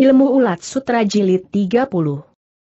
Ilmu Ulat Sutra Jilid 30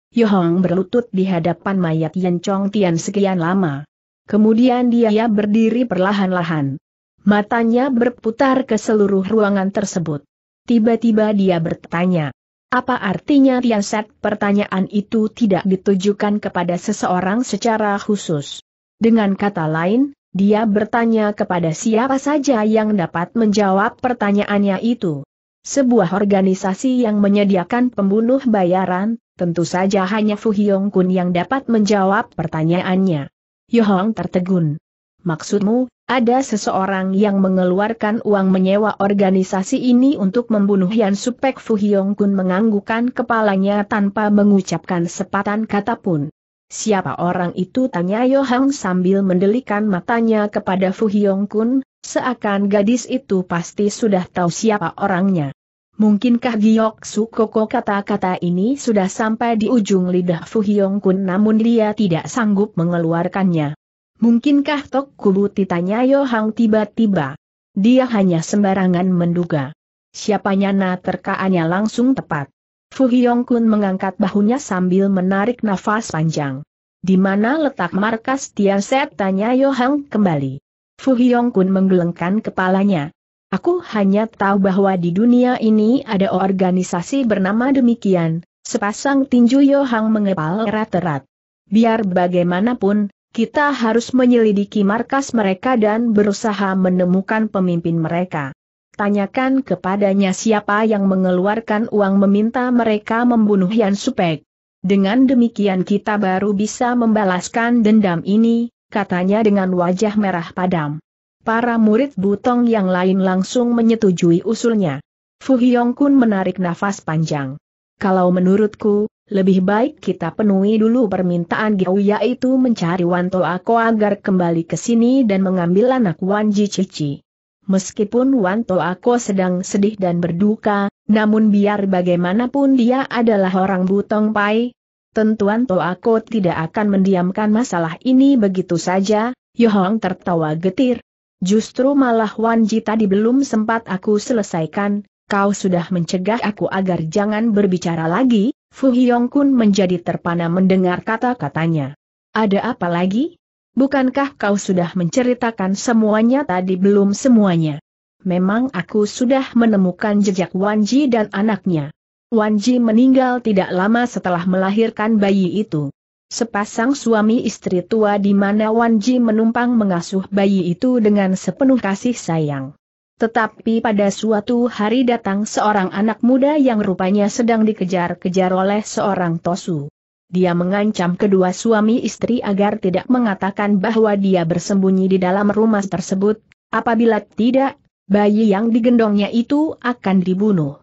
Yohong berlutut di hadapan mayat Yan Chong Tian sekian lama. Kemudian dia berdiri perlahan-lahan. Matanya berputar ke seluruh ruangan tersebut. Tiba-tiba dia bertanya. Apa artinya Tian Set? Pertanyaan itu tidak ditujukan kepada seseorang secara khusus. Dengan kata lain, dia bertanya kepada siapa saja yang dapat menjawab pertanyaannya itu sebuah organisasi yang menyediakan pembunuh bayaran, tentu saja hanya Fu Hyong Kun yang dapat menjawab pertanyaannya. Yohong tertegun. Maksudmu, ada seseorang yang mengeluarkan uang menyewa organisasi ini untuk membunuh Yan Supek Fu Hyong Kun menganggukan kepalanya tanpa mengucapkan sepatan kata pun. Siapa orang itu tanya Yohang sambil mendelikan matanya kepada Fu Hyong Kun, seakan gadis itu pasti sudah tahu siapa orangnya. Mungkinkah Giok Sukoko kata-kata ini sudah sampai di ujung lidah Fu Hyong Kun namun dia tidak sanggup mengeluarkannya. Mungkinkah Tok Kubu titanya Hang tiba-tiba. Dia hanya sembarangan menduga. Siapanya na terkaannya langsung tepat. Fu Hyong Kun mengangkat bahunya sambil menarik nafas panjang. Di mana letak markas Set tanya Yo Hang kembali. Fu Hyong Kun menggelengkan kepalanya. Aku hanya tahu bahwa di dunia ini ada organisasi bernama demikian, sepasang tinju Yohang mengepal erat-erat. Biar bagaimanapun, kita harus menyelidiki markas mereka dan berusaha menemukan pemimpin mereka. Tanyakan kepadanya siapa yang mengeluarkan uang meminta mereka membunuh Yan Supek. Dengan demikian kita baru bisa membalaskan dendam ini, katanya dengan wajah merah padam para murid Butong yang lain langsung menyetujui usulnya. Fu Hyong Kun menarik nafas panjang. Kalau menurutku, lebih baik kita penuhi dulu permintaan Gao yaitu mencari Wan Wanto Ako agar kembali ke sini dan mengambil anak Wan Ji Cici. Meskipun Wan Wanto Ako sedang sedih dan berduka, namun biar bagaimanapun dia adalah orang Butong Pai, tentu Wan Wanto Ako tidak akan mendiamkan masalah ini begitu saja, Yohong tertawa getir, Justru malah Wanji tadi belum sempat aku selesaikan, kau sudah mencegah aku agar jangan berbicara lagi, Fu Hyong Kun menjadi terpana mendengar kata-katanya. Ada apa lagi? Bukankah kau sudah menceritakan semuanya tadi belum semuanya? Memang aku sudah menemukan jejak Wanji dan anaknya. Wanji meninggal tidak lama setelah melahirkan bayi itu. Sepasang suami istri tua di mana Wanji menumpang mengasuh bayi itu dengan sepenuh kasih sayang. Tetapi pada suatu hari datang seorang anak muda yang rupanya sedang dikejar-kejar oleh seorang tosu. Dia mengancam kedua suami istri agar tidak mengatakan bahwa dia bersembunyi di dalam rumah tersebut, apabila tidak, bayi yang digendongnya itu akan dibunuh.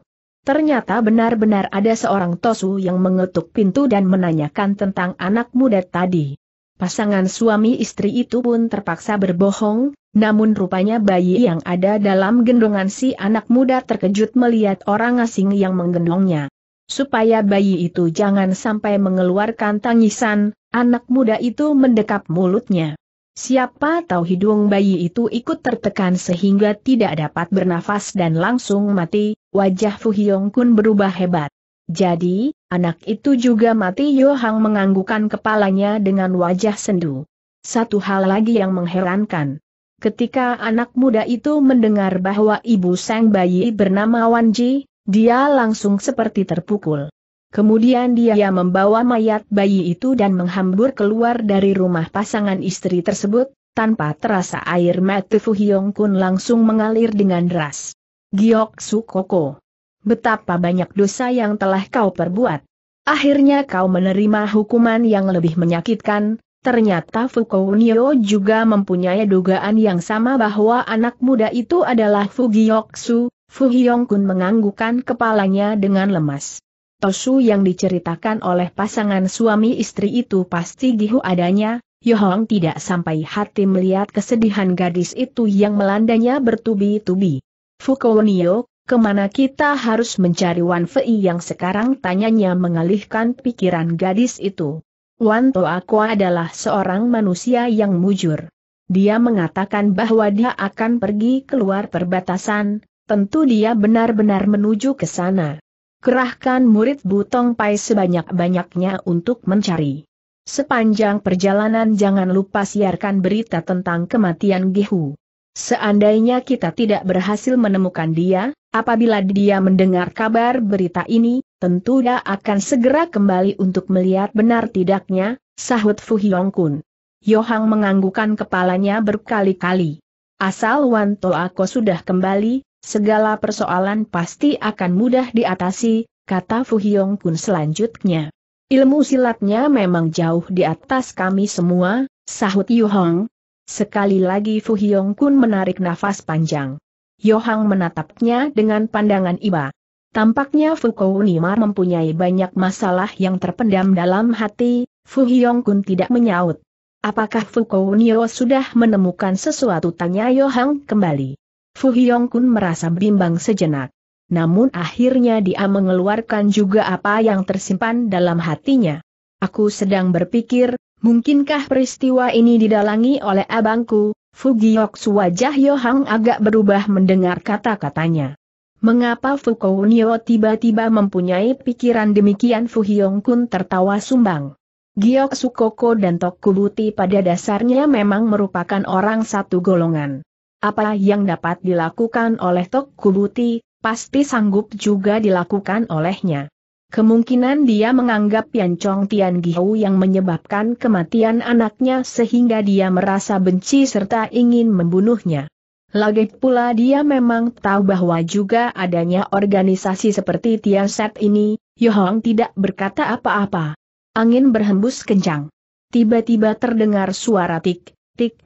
Ternyata benar-benar ada seorang Tosu yang mengetuk pintu dan menanyakan tentang anak muda tadi. Pasangan suami istri itu pun terpaksa berbohong, namun rupanya bayi yang ada dalam gendongan si anak muda terkejut melihat orang asing yang menggendongnya. Supaya bayi itu jangan sampai mengeluarkan tangisan, anak muda itu mendekap mulutnya. Siapa tahu hidung bayi itu ikut tertekan sehingga tidak dapat bernafas dan langsung mati, wajah Fu Hyong Kun berubah hebat. Jadi, anak itu juga mati Hang menganggukkan kepalanya dengan wajah sendu. Satu hal lagi yang mengherankan. Ketika anak muda itu mendengar bahwa ibu sang bayi bernama Wan Ji, dia langsung seperti terpukul. Kemudian dia membawa mayat bayi itu dan menghambur keluar dari rumah pasangan istri tersebut, tanpa terasa air mata Fu Hyong Kun langsung mengalir dengan deras. Giok Koko, Betapa banyak dosa yang telah kau perbuat. Akhirnya kau menerima hukuman yang lebih menyakitkan, ternyata Fu Fukounio juga mempunyai dugaan yang sama bahwa anak muda itu adalah Fu Giok Su, Fu Hyong Kun menganggukkan kepalanya dengan lemas. Tosu yang diceritakan oleh pasangan suami istri itu pasti gihu adanya, Yohong tidak sampai hati melihat kesedihan gadis itu yang melandanya bertubi-tubi. Fukonio, kemana kita harus mencari Wan Fei yang sekarang tanyanya mengalihkan pikiran gadis itu. Wan Aku adalah seorang manusia yang mujur. Dia mengatakan bahwa dia akan pergi keluar perbatasan, tentu dia benar-benar menuju ke sana. Kerahkan murid Butong Pai sebanyak-banyaknya untuk mencari. Sepanjang perjalanan jangan lupa siarkan berita tentang kematian Gehu. Seandainya kita tidak berhasil menemukan dia, apabila dia mendengar kabar berita ini, tentu dia akan segera kembali untuk melihat benar tidaknya, sahut Fu Hyong Kun. Yohang menganggukan kepalanya berkali-kali. Asal Wan aku sudah kembali, Segala persoalan pasti akan mudah diatasi, kata Fu Hyong Kun selanjutnya. Ilmu silatnya memang jauh di atas kami semua, sahut Yu Hong. Sekali lagi Fu Hyong Kun menarik nafas panjang. Yohang menatapnya dengan pandangan iba. Tampaknya Fu Kounimar mempunyai banyak masalah yang terpendam dalam hati, Fu Hyong Kun tidak menyaut. Apakah Fu Nio oh sudah menemukan sesuatu tanya Yohang kembali. Fu Hyong Kun merasa bimbang sejenak. Namun akhirnya dia mengeluarkan juga apa yang tersimpan dalam hatinya. Aku sedang berpikir, mungkinkah peristiwa ini didalangi oleh abangku, Fu Su wajah Yohang agak berubah mendengar kata-katanya. Mengapa Fu Fukounio tiba-tiba mempunyai pikiran demikian Fu Hyong Kun tertawa sumbang. Giok Sukoko dan Tokubuti pada dasarnya memang merupakan orang satu golongan. Apa yang dapat dilakukan oleh Tok Kubuti, pasti sanggup juga dilakukan olehnya. Kemungkinan dia menganggap Yan Chong Tian Gihou yang menyebabkan kematian anaknya sehingga dia merasa benci serta ingin membunuhnya. Lagi pula dia memang tahu bahwa juga adanya organisasi seperti Tian Set ini, Yohong tidak berkata apa-apa. Angin berhembus kencang. Tiba-tiba terdengar suara tik, tik,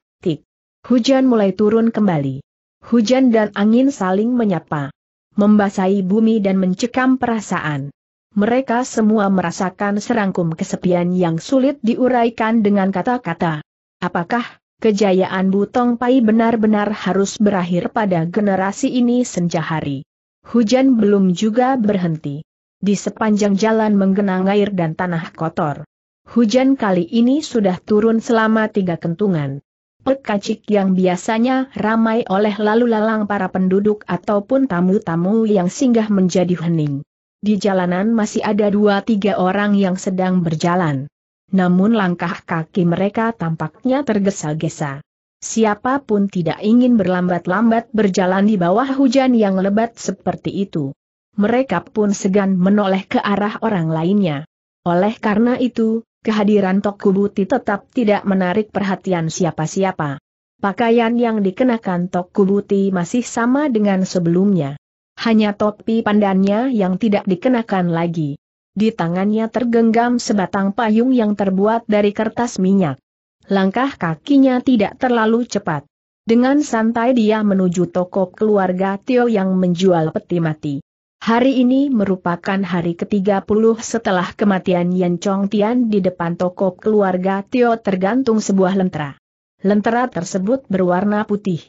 Hujan mulai turun kembali. Hujan dan angin saling menyapa. Membasahi bumi dan mencekam perasaan. Mereka semua merasakan serangkum kesepian yang sulit diuraikan dengan kata-kata. Apakah kejayaan Butong Pai benar-benar harus berakhir pada generasi ini senja hari? Hujan belum juga berhenti. Di sepanjang jalan menggenang air dan tanah kotor. Hujan kali ini sudah turun selama tiga kentungan pekacik yang biasanya ramai oleh lalu lalang para penduduk ataupun tamu-tamu yang singgah menjadi hening. Di jalanan masih ada dua tiga orang yang sedang berjalan. Namun langkah kaki mereka tampaknya tergesa-gesa. Siapapun tidak ingin berlambat-lambat berjalan di bawah hujan yang lebat seperti itu. Mereka pun segan menoleh ke arah orang lainnya. Oleh karena itu, kehadiran Tokubuti tetap tidak menarik perhatian siapa-siapa. Pakaian yang dikenakan Tokubuti masih sama dengan sebelumnya. Hanya topi pandannya yang tidak dikenakan lagi. Di tangannya tergenggam sebatang payung yang terbuat dari kertas minyak. Langkah kakinya tidak terlalu cepat. Dengan santai dia menuju toko keluarga Tio yang menjual peti mati. Hari ini merupakan hari ke-30 setelah kematian Yan Chong Tian di depan toko keluarga Tio tergantung sebuah lentera. Lentera tersebut berwarna putih.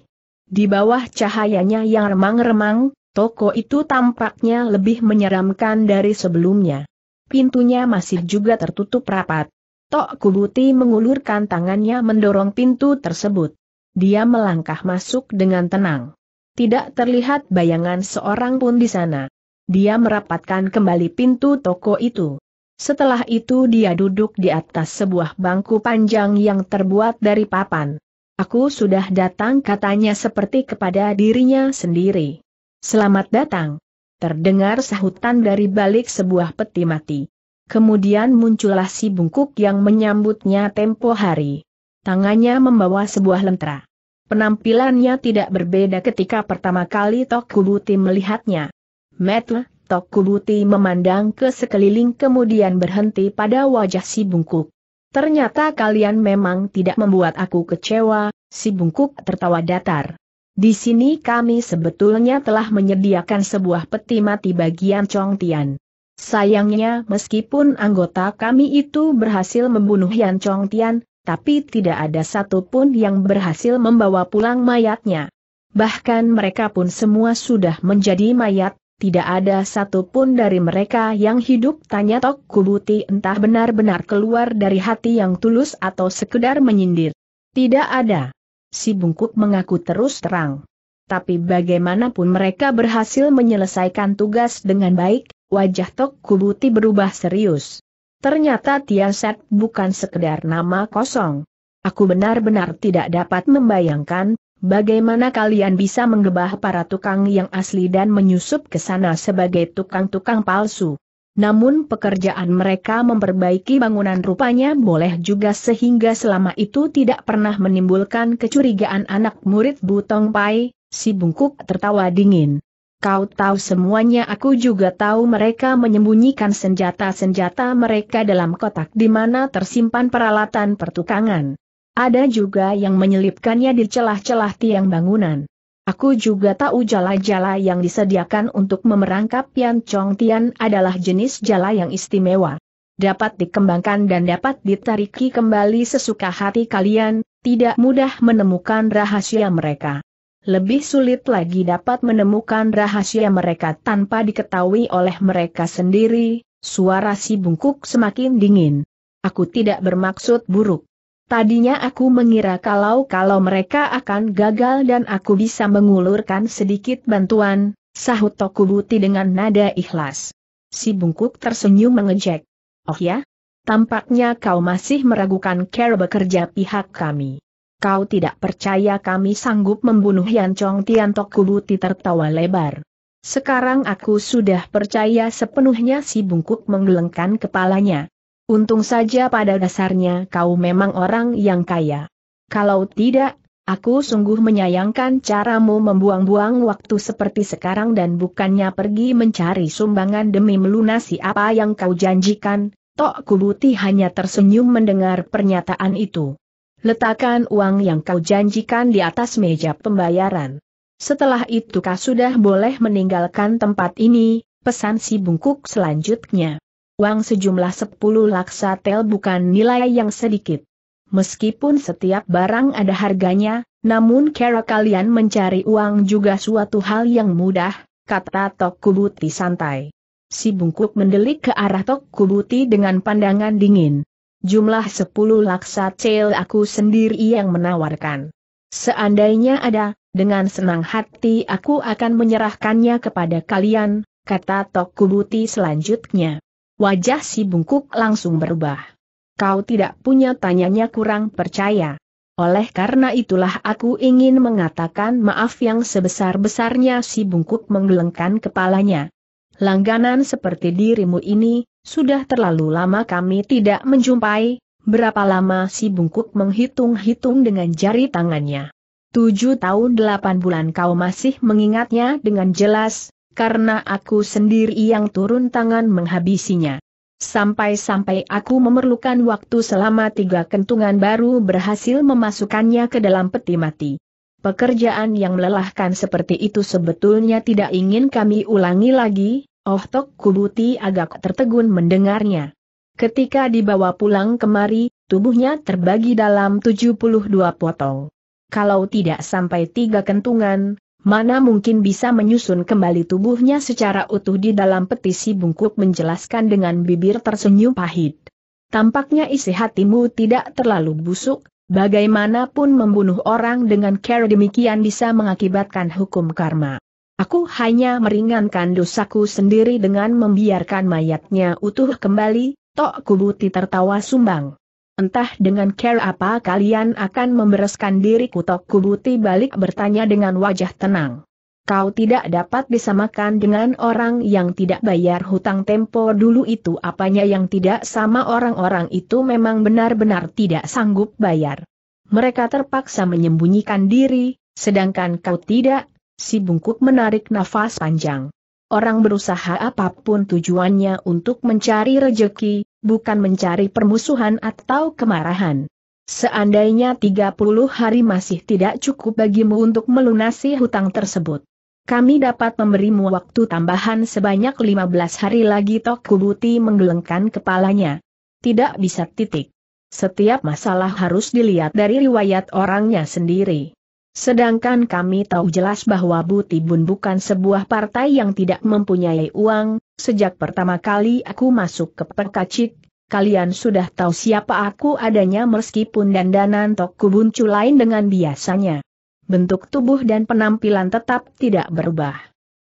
Di bawah cahayanya yang remang-remang, toko itu tampaknya lebih menyeramkan dari sebelumnya. Pintunya masih juga tertutup rapat. Tok Kubuti mengulurkan tangannya mendorong pintu tersebut. Dia melangkah masuk dengan tenang. Tidak terlihat bayangan seorang pun di sana dia merapatkan kembali pintu toko itu. Setelah itu dia duduk di atas sebuah bangku panjang yang terbuat dari papan. Aku sudah datang katanya seperti kepada dirinya sendiri. Selamat datang. Terdengar sahutan dari balik sebuah peti mati. Kemudian muncullah si bungkuk yang menyambutnya tempo hari. Tangannya membawa sebuah lentera. Penampilannya tidak berbeda ketika pertama kali Tok Tokubuti melihatnya. Metle, Tokubuti memandang ke sekeliling kemudian berhenti pada wajah si bungkuk. Ternyata kalian memang tidak membuat aku kecewa, si bungkuk tertawa datar. Di sini kami sebetulnya telah menyediakan sebuah peti mati bagian Chong Tian. Sayangnya meskipun anggota kami itu berhasil membunuh Yan Chong Tian, tapi tidak ada satupun yang berhasil membawa pulang mayatnya. Bahkan mereka pun semua sudah menjadi mayat, tidak ada satupun dari mereka yang hidup tanya Tok Kubuti entah benar-benar keluar dari hati yang tulus atau sekedar menyindir. Tidak ada. Si bungkuk mengaku terus terang. Tapi bagaimanapun mereka berhasil menyelesaikan tugas dengan baik, wajah Tok Kubuti berubah serius. Ternyata Tiaset bukan sekedar nama kosong. Aku benar-benar tidak dapat membayangkan, Bagaimana kalian bisa menggebah para tukang yang asli dan menyusup ke sana sebagai tukang-tukang palsu? Namun pekerjaan mereka memperbaiki bangunan rupanya boleh juga sehingga selama itu tidak pernah menimbulkan kecurigaan anak murid Butong Pai, si bungkuk tertawa dingin. Kau tahu semuanya aku juga tahu mereka menyembunyikan senjata-senjata mereka dalam kotak di mana tersimpan peralatan pertukangan. Ada juga yang menyelipkannya di celah-celah tiang bangunan. Aku juga tahu jala-jala yang disediakan untuk memerangkap Pian Chong Tian adalah jenis jala yang istimewa. Dapat dikembangkan dan dapat ditariki kembali sesuka hati kalian, tidak mudah menemukan rahasia mereka. Lebih sulit lagi dapat menemukan rahasia mereka tanpa diketahui oleh mereka sendiri, suara si bungkuk semakin dingin. Aku tidak bermaksud buruk. Tadinya aku mengira kalau-kalau mereka akan gagal dan aku bisa mengulurkan sedikit bantuan, sahut Tokubuti dengan nada ikhlas. Si bungkuk tersenyum mengejek. Oh ya? Tampaknya kau masih meragukan care bekerja pihak kami. Kau tidak percaya kami sanggup membunuh Yan Chong Tian Tokubuti tertawa lebar. Sekarang aku sudah percaya sepenuhnya si bungkuk menggelengkan kepalanya. Untung saja pada dasarnya kau memang orang yang kaya. Kalau tidak, aku sungguh menyayangkan caramu membuang-buang waktu seperti sekarang dan bukannya pergi mencari sumbangan demi melunasi apa yang kau janjikan, Tok Kubuti hanya tersenyum mendengar pernyataan itu. Letakkan uang yang kau janjikan di atas meja pembayaran. Setelah itu kau sudah boleh meninggalkan tempat ini, pesan si bungkuk selanjutnya uang sejumlah 10 laksa tel bukan nilai yang sedikit. Meskipun setiap barang ada harganya, namun cara kalian mencari uang juga suatu hal yang mudah, kata Tok Kubuti santai. Si bungkuk mendelik ke arah Tok Kubuti dengan pandangan dingin. Jumlah 10 laksa tel aku sendiri yang menawarkan. Seandainya ada, dengan senang hati aku akan menyerahkannya kepada kalian, kata Tok Kubuti selanjutnya. Wajah si bungkuk langsung berubah. Kau tidak punya tanyanya kurang percaya. Oleh karena itulah aku ingin mengatakan maaf yang sebesar-besarnya si bungkuk menggelengkan kepalanya. Langganan seperti dirimu ini, sudah terlalu lama kami tidak menjumpai, berapa lama si bungkuk menghitung-hitung dengan jari tangannya. Tujuh tahun delapan bulan kau masih mengingatnya dengan jelas, karena aku sendiri yang turun tangan menghabisinya. Sampai-sampai aku memerlukan waktu selama tiga kentungan baru berhasil memasukkannya ke dalam peti mati. Pekerjaan yang melelahkan seperti itu sebetulnya tidak ingin kami ulangi lagi, Oh Tok Kubuti agak tertegun mendengarnya. Ketika dibawa pulang kemari, tubuhnya terbagi dalam 72 potong. Kalau tidak sampai tiga kentungan, mana mungkin bisa menyusun kembali tubuhnya secara utuh di dalam petisi bungkuk menjelaskan dengan bibir tersenyum pahit. Tampaknya isi hatimu tidak terlalu busuk, bagaimanapun membunuh orang dengan cara demikian bisa mengakibatkan hukum karma. Aku hanya meringankan dosaku sendiri dengan membiarkan mayatnya utuh kembali, Tok Kubuti tertawa sumbang. Entah dengan care apa kalian akan membereskan diri kutok kubuti balik bertanya dengan wajah tenang. Kau tidak dapat disamakan dengan orang yang tidak bayar hutang tempo dulu itu apanya yang tidak sama orang-orang itu memang benar-benar tidak sanggup bayar. Mereka terpaksa menyembunyikan diri, sedangkan kau tidak, si bungkuk menarik nafas panjang. Orang berusaha apapun tujuannya untuk mencari rejeki, bukan mencari permusuhan atau kemarahan. Seandainya 30 hari masih tidak cukup bagimu untuk melunasi hutang tersebut. Kami dapat memberimu waktu tambahan sebanyak 15 hari lagi Tok Kubuti menggelengkan kepalanya. Tidak bisa titik. Setiap masalah harus dilihat dari riwayat orangnya sendiri. Sedangkan kami tahu jelas bahwa Bu Tibun bukan sebuah partai yang tidak mempunyai uang, sejak pertama kali aku masuk ke Pekacik, kalian sudah tahu siapa aku adanya meskipun dandanan toku buncu lain dengan biasanya. Bentuk tubuh dan penampilan tetap tidak berubah.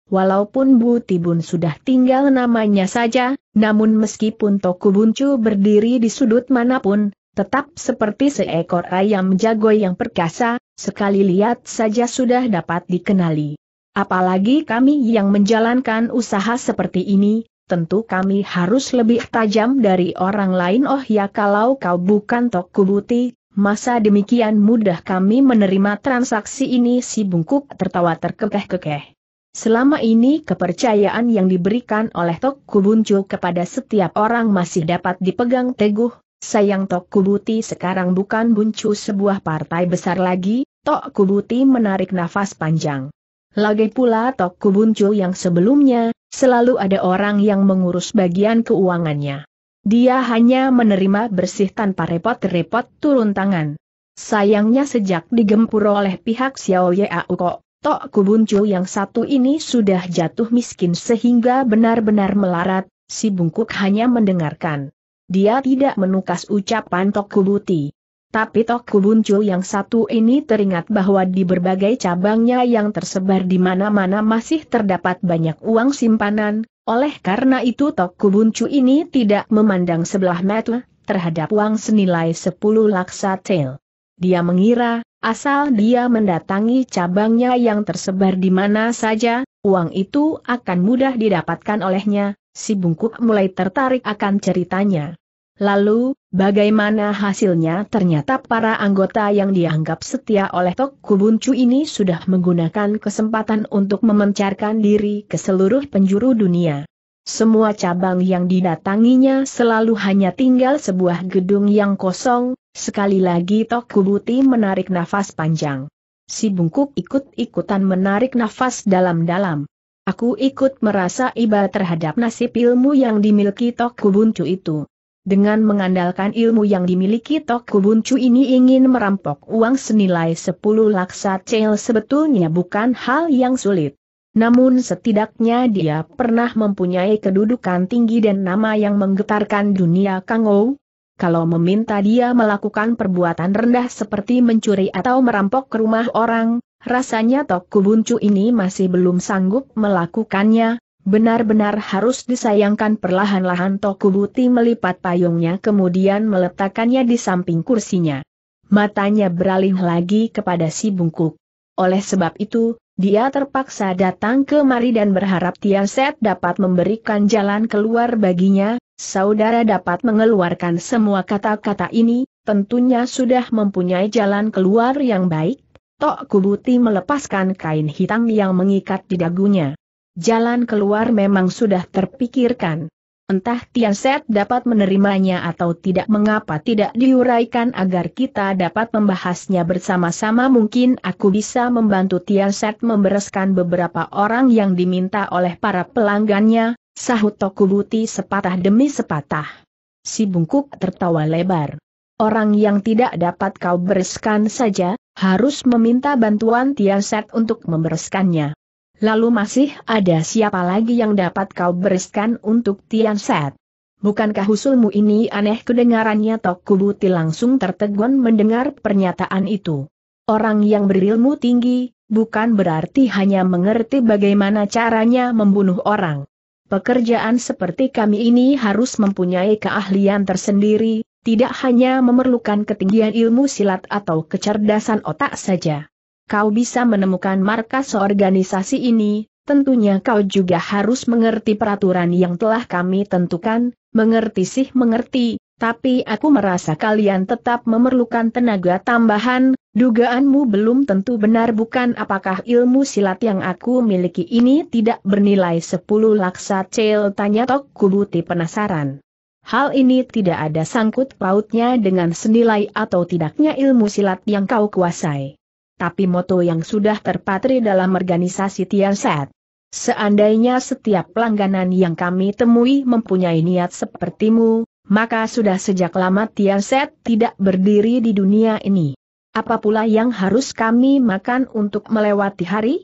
Walaupun Bu Tibun sudah tinggal namanya saja, namun meskipun toku buncu berdiri di sudut manapun, tetap seperti seekor ayam jago yang perkasa, Sekali lihat saja sudah dapat dikenali. Apalagi kami yang menjalankan usaha seperti ini, tentu kami harus lebih tajam dari orang lain oh ya kalau kau bukan Tok Kubuti, masa demikian mudah kami menerima transaksi ini si bungkuk tertawa terkekeh-kekeh. Selama ini kepercayaan yang diberikan oleh Tok Kubuncu kepada setiap orang masih dapat dipegang teguh, Sayang Tok Kubuti sekarang bukan buncu sebuah partai besar lagi, Tok Kubuti menarik nafas panjang. Lagi pula Tok Kubuncu yang sebelumnya, selalu ada orang yang mengurus bagian keuangannya. Dia hanya menerima bersih tanpa repot-repot turun tangan. Sayangnya sejak digempur oleh pihak Xiao Yau Kok, Tok Kubuncu yang satu ini sudah jatuh miskin sehingga benar-benar melarat, si bungkuk hanya mendengarkan dia tidak menukas ucapan Tokubuti. Tapi Tokubuncu yang satu ini teringat bahwa di berbagai cabangnya yang tersebar di mana-mana masih terdapat banyak uang simpanan, oleh karena itu Tokubuncu ini tidak memandang sebelah mata terhadap uang senilai 10 laksa tel. Dia mengira, asal dia mendatangi cabangnya yang tersebar di mana saja, uang itu akan mudah didapatkan olehnya, si bungkuk mulai tertarik akan ceritanya. Lalu, bagaimana hasilnya ternyata para anggota yang dianggap setia oleh Tok Kubuncu ini sudah menggunakan kesempatan untuk memencarkan diri ke seluruh penjuru dunia. Semua cabang yang didatanginya selalu hanya tinggal sebuah gedung yang kosong, sekali lagi Tok Kubuti menarik nafas panjang. Si bungkuk ikut-ikutan menarik nafas dalam-dalam. Aku ikut merasa iba terhadap nasib ilmu yang dimiliki Tok Kubuncu itu. Dengan mengandalkan ilmu yang dimiliki Tok Buncu ini ingin merampok uang senilai 10 laksa cel sebetulnya bukan hal yang sulit. Namun setidaknya dia pernah mempunyai kedudukan tinggi dan nama yang menggetarkan dunia Kangou. Kalau meminta dia melakukan perbuatan rendah seperti mencuri atau merampok ke rumah orang, rasanya Tok Buncu ini masih belum sanggup melakukannya, Benar-benar harus disayangkan perlahan-lahan Tokubuti melipat payungnya kemudian meletakkannya di samping kursinya. Matanya beralih lagi kepada si bungkuk. Oleh sebab itu, dia terpaksa datang kemari dan berharap Tianset dapat memberikan jalan keluar baginya, saudara dapat mengeluarkan semua kata-kata ini, tentunya sudah mempunyai jalan keluar yang baik. Tok Kubuti melepaskan kain hitam yang mengikat di dagunya. Jalan keluar memang sudah terpikirkan. Entah Tianset dapat menerimanya atau tidak mengapa tidak diuraikan agar kita dapat membahasnya bersama-sama mungkin aku bisa membantu Tianset membereskan beberapa orang yang diminta oleh para pelanggannya, sahut Tokubuti sepatah demi sepatah. Si bungkuk tertawa lebar. Orang yang tidak dapat kau bereskan saja, harus meminta bantuan Tianset untuk membereskannya. Lalu masih ada siapa lagi yang dapat kau bereskan untuk Tian Set? Bukankah usulmu ini aneh kedengarannya Tok Kubuti langsung tertegun mendengar pernyataan itu. Orang yang berilmu tinggi, bukan berarti hanya mengerti bagaimana caranya membunuh orang. Pekerjaan seperti kami ini harus mempunyai keahlian tersendiri, tidak hanya memerlukan ketinggian ilmu silat atau kecerdasan otak saja kau bisa menemukan markas organisasi ini, tentunya kau juga harus mengerti peraturan yang telah kami tentukan, mengerti sih mengerti, tapi aku merasa kalian tetap memerlukan tenaga tambahan, dugaanmu belum tentu benar bukan apakah ilmu silat yang aku miliki ini tidak bernilai 10 laksa cel tanya Tok Kubuti penasaran. Hal ini tidak ada sangkut pautnya dengan senilai atau tidaknya ilmu silat yang kau kuasai tapi moto yang sudah terpatri dalam organisasi Tianset. Seandainya setiap pelangganan yang kami temui mempunyai niat sepertimu, maka sudah sejak lama Tianset tidak berdiri di dunia ini. Apa pula yang harus kami makan untuk melewati hari?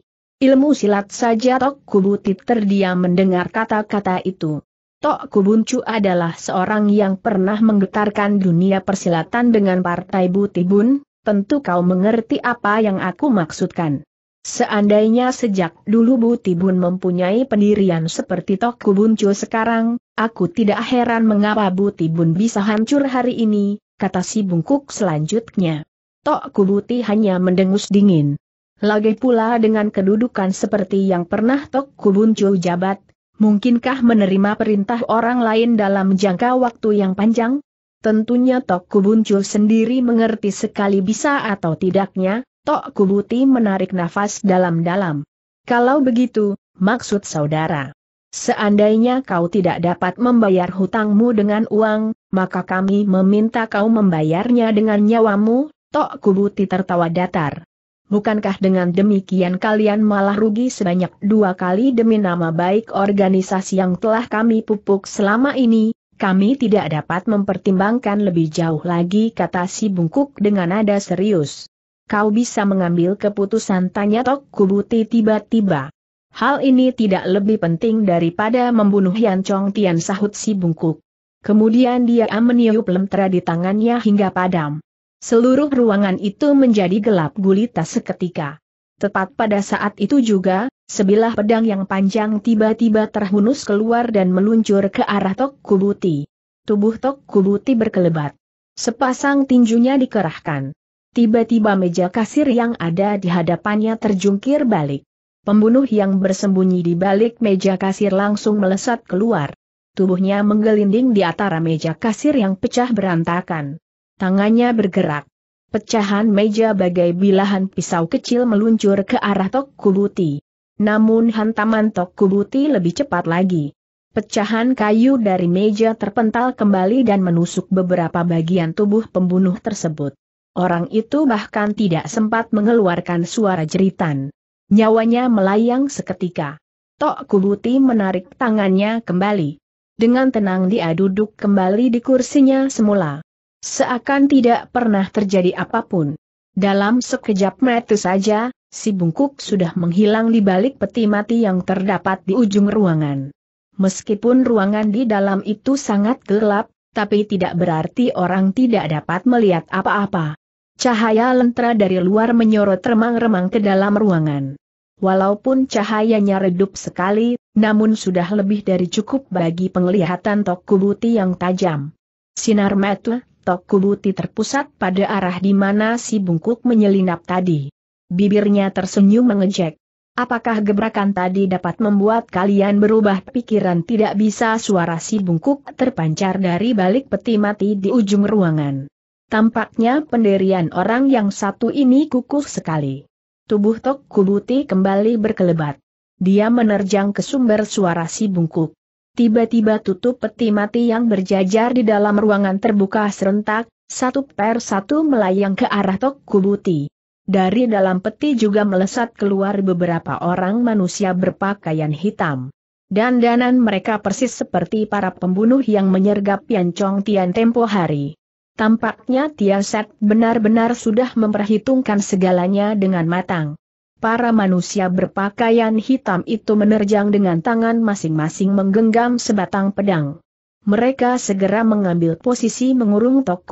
Ilmu silat saja Tok Kubuti terdiam mendengar kata-kata itu. Tok Kubuncu adalah seorang yang pernah menggetarkan dunia persilatan dengan Partai Butibun, tentu kau mengerti apa yang aku maksudkan. Seandainya sejak dulu Butibun mempunyai pendirian seperti Toku Buncu sekarang, aku tidak heran mengapa Butibun bisa hancur hari ini, kata si bungkuk selanjutnya. Toku Buti hanya mendengus dingin. Lagi pula dengan kedudukan seperti yang pernah Tok Buncu jabat, mungkinkah menerima perintah orang lain dalam jangka waktu yang panjang? Tentunya Tok Kubuncu sendiri mengerti sekali bisa atau tidaknya, Tok Kubuti menarik nafas dalam-dalam. Kalau begitu, maksud saudara. Seandainya kau tidak dapat membayar hutangmu dengan uang, maka kami meminta kau membayarnya dengan nyawamu, Tok Kubuti tertawa datar. Bukankah dengan demikian kalian malah rugi sebanyak dua kali demi nama baik organisasi yang telah kami pupuk selama ini, kami tidak dapat mempertimbangkan lebih jauh lagi kata si bungkuk dengan nada serius. Kau bisa mengambil keputusan tanya Tok Kubuti tiba-tiba. Hal ini tidak lebih penting daripada membunuh Yan Chong Tian sahut si bungkuk. Kemudian dia meniup lemtra di tangannya hingga padam. Seluruh ruangan itu menjadi gelap gulita seketika. Tepat pada saat itu juga, Sebilah pedang yang panjang tiba-tiba terhunus keluar dan meluncur ke arah Tok Kubuti. Tubuh Tok Kubuti berkelebat. Sepasang tinjunya dikerahkan. Tiba-tiba meja kasir yang ada di hadapannya terjungkir balik. Pembunuh yang bersembunyi di balik meja kasir langsung melesat keluar. Tubuhnya menggelinding di antara meja kasir yang pecah berantakan. Tangannya bergerak. Pecahan meja bagai bilahan pisau kecil meluncur ke arah Tok Kubuti. Namun hantaman Tok Kubuti lebih cepat lagi. Pecahan kayu dari meja terpental kembali dan menusuk beberapa bagian tubuh pembunuh tersebut. Orang itu bahkan tidak sempat mengeluarkan suara jeritan. Nyawanya melayang seketika. Tok Kubuti menarik tangannya kembali. Dengan tenang dia duduk kembali di kursinya semula. Seakan tidak pernah terjadi apapun. Dalam sekejap mata saja, si bungkuk sudah menghilang di balik peti mati yang terdapat di ujung ruangan. Meskipun ruangan di dalam itu sangat gelap, tapi tidak berarti orang tidak dapat melihat apa-apa. Cahaya lentera dari luar menyorot remang-remang ke dalam ruangan. Walaupun cahayanya redup sekali, namun sudah lebih dari cukup bagi penglihatan tokubuti yang tajam. Sinar mata Tok Kubuti terpusat pada arah di mana si bungkuk menyelinap tadi. Bibirnya tersenyum mengejek. Apakah gebrakan tadi dapat membuat kalian berubah pikiran tidak bisa suara si bungkuk terpancar dari balik peti mati di ujung ruangan. Tampaknya penderian orang yang satu ini kukuh sekali. Tubuh Tok Kubuti kembali berkelebat. Dia menerjang ke sumber suara si bungkuk. Tiba-tiba tutup peti mati yang berjajar di dalam ruangan terbuka serentak, satu per satu melayang ke arah Tok Kubuti. Dari dalam peti juga melesat keluar beberapa orang manusia berpakaian hitam. dan danan mereka persis seperti para pembunuh yang menyergap Yancong Tian tempo hari. Tampaknya Set benar-benar sudah memperhitungkan segalanya dengan matang para manusia berpakaian hitam itu menerjang dengan tangan masing-masing menggenggam sebatang pedang. Mereka segera mengambil posisi mengurung Tok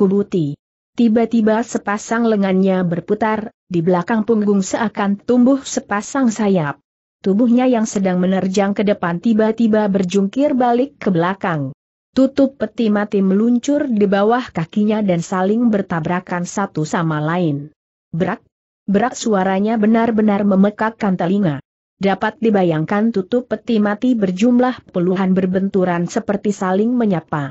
Tiba-tiba sepasang lengannya berputar, di belakang punggung seakan tumbuh sepasang sayap. Tubuhnya yang sedang menerjang ke depan tiba-tiba berjungkir balik ke belakang. Tutup peti mati meluncur di bawah kakinya dan saling bertabrakan satu sama lain. Brak berat suaranya benar-benar memekakkan telinga. Dapat dibayangkan tutup peti mati berjumlah puluhan berbenturan seperti saling menyapa.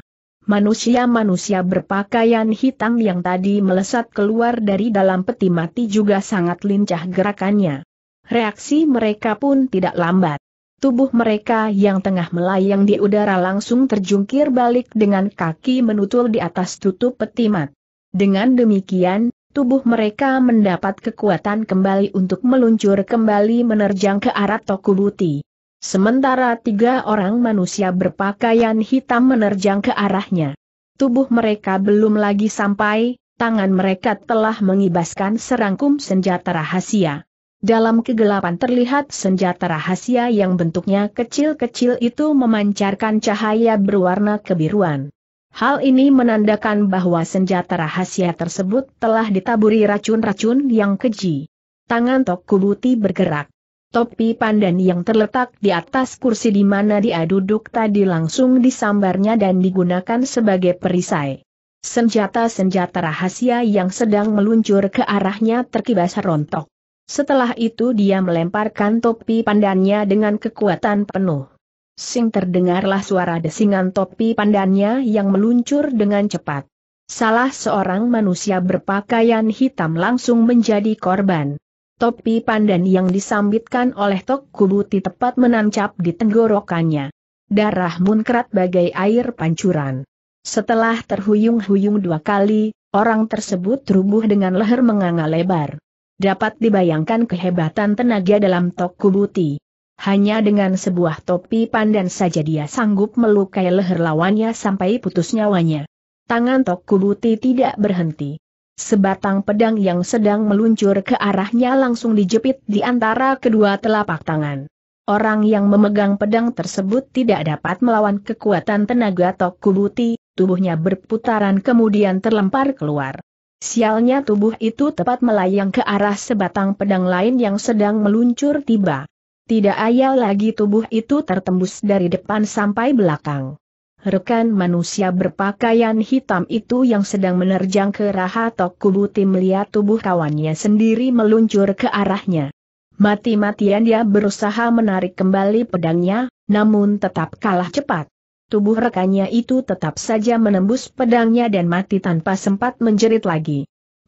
Manusia-manusia berpakaian hitam yang tadi melesat keluar dari dalam peti mati juga sangat lincah gerakannya. Reaksi mereka pun tidak lambat. Tubuh mereka yang tengah melayang di udara langsung terjungkir balik dengan kaki menutul di atas tutup peti mat. Dengan demikian, tubuh mereka mendapat kekuatan kembali untuk meluncur kembali menerjang ke arah Tokubuti. Sementara tiga orang manusia berpakaian hitam menerjang ke arahnya. Tubuh mereka belum lagi sampai, tangan mereka telah mengibaskan serangkum senjata rahasia. Dalam kegelapan terlihat senjata rahasia yang bentuknya kecil-kecil itu memancarkan cahaya berwarna kebiruan. Hal ini menandakan bahwa senjata rahasia tersebut telah ditaburi racun-racun yang keji. Tangan Tok Kubuti bergerak. Topi pandan yang terletak di atas kursi di mana dia duduk tadi langsung disambarnya dan digunakan sebagai perisai. Senjata-senjata rahasia yang sedang meluncur ke arahnya terkibas rontok. Setelah itu dia melemparkan topi pandannya dengan kekuatan penuh. Sing terdengarlah suara desingan topi pandannya yang meluncur dengan cepat. Salah seorang manusia berpakaian hitam langsung menjadi korban. Topi pandan yang disambitkan oleh Tok Kubuti tepat menancap di tenggorokannya. Darah munkrat bagai air pancuran. Setelah terhuyung-huyung dua kali, orang tersebut rubuh dengan leher menganga lebar. Dapat dibayangkan kehebatan tenaga dalam Tok Kubuti. Hanya dengan sebuah topi pandan saja dia sanggup melukai leher lawannya sampai putus nyawanya. Tangan Tok Kubuti tidak berhenti. Sebatang pedang yang sedang meluncur ke arahnya langsung dijepit di antara kedua telapak tangan. Orang yang memegang pedang tersebut tidak dapat melawan kekuatan tenaga Tok Kubuti, tubuhnya berputaran kemudian terlempar keluar. Sialnya tubuh itu tepat melayang ke arah sebatang pedang lain yang sedang meluncur tiba. Tidak ayal lagi tubuh itu tertembus dari depan sampai belakang. Rekan manusia berpakaian hitam itu yang sedang menerjang ke raha Kubuti melihat tubuh kawannya sendiri meluncur ke arahnya. Mati-matian dia berusaha menarik kembali pedangnya, namun tetap kalah cepat. Tubuh rekannya itu tetap saja menembus pedangnya dan mati tanpa sempat menjerit lagi.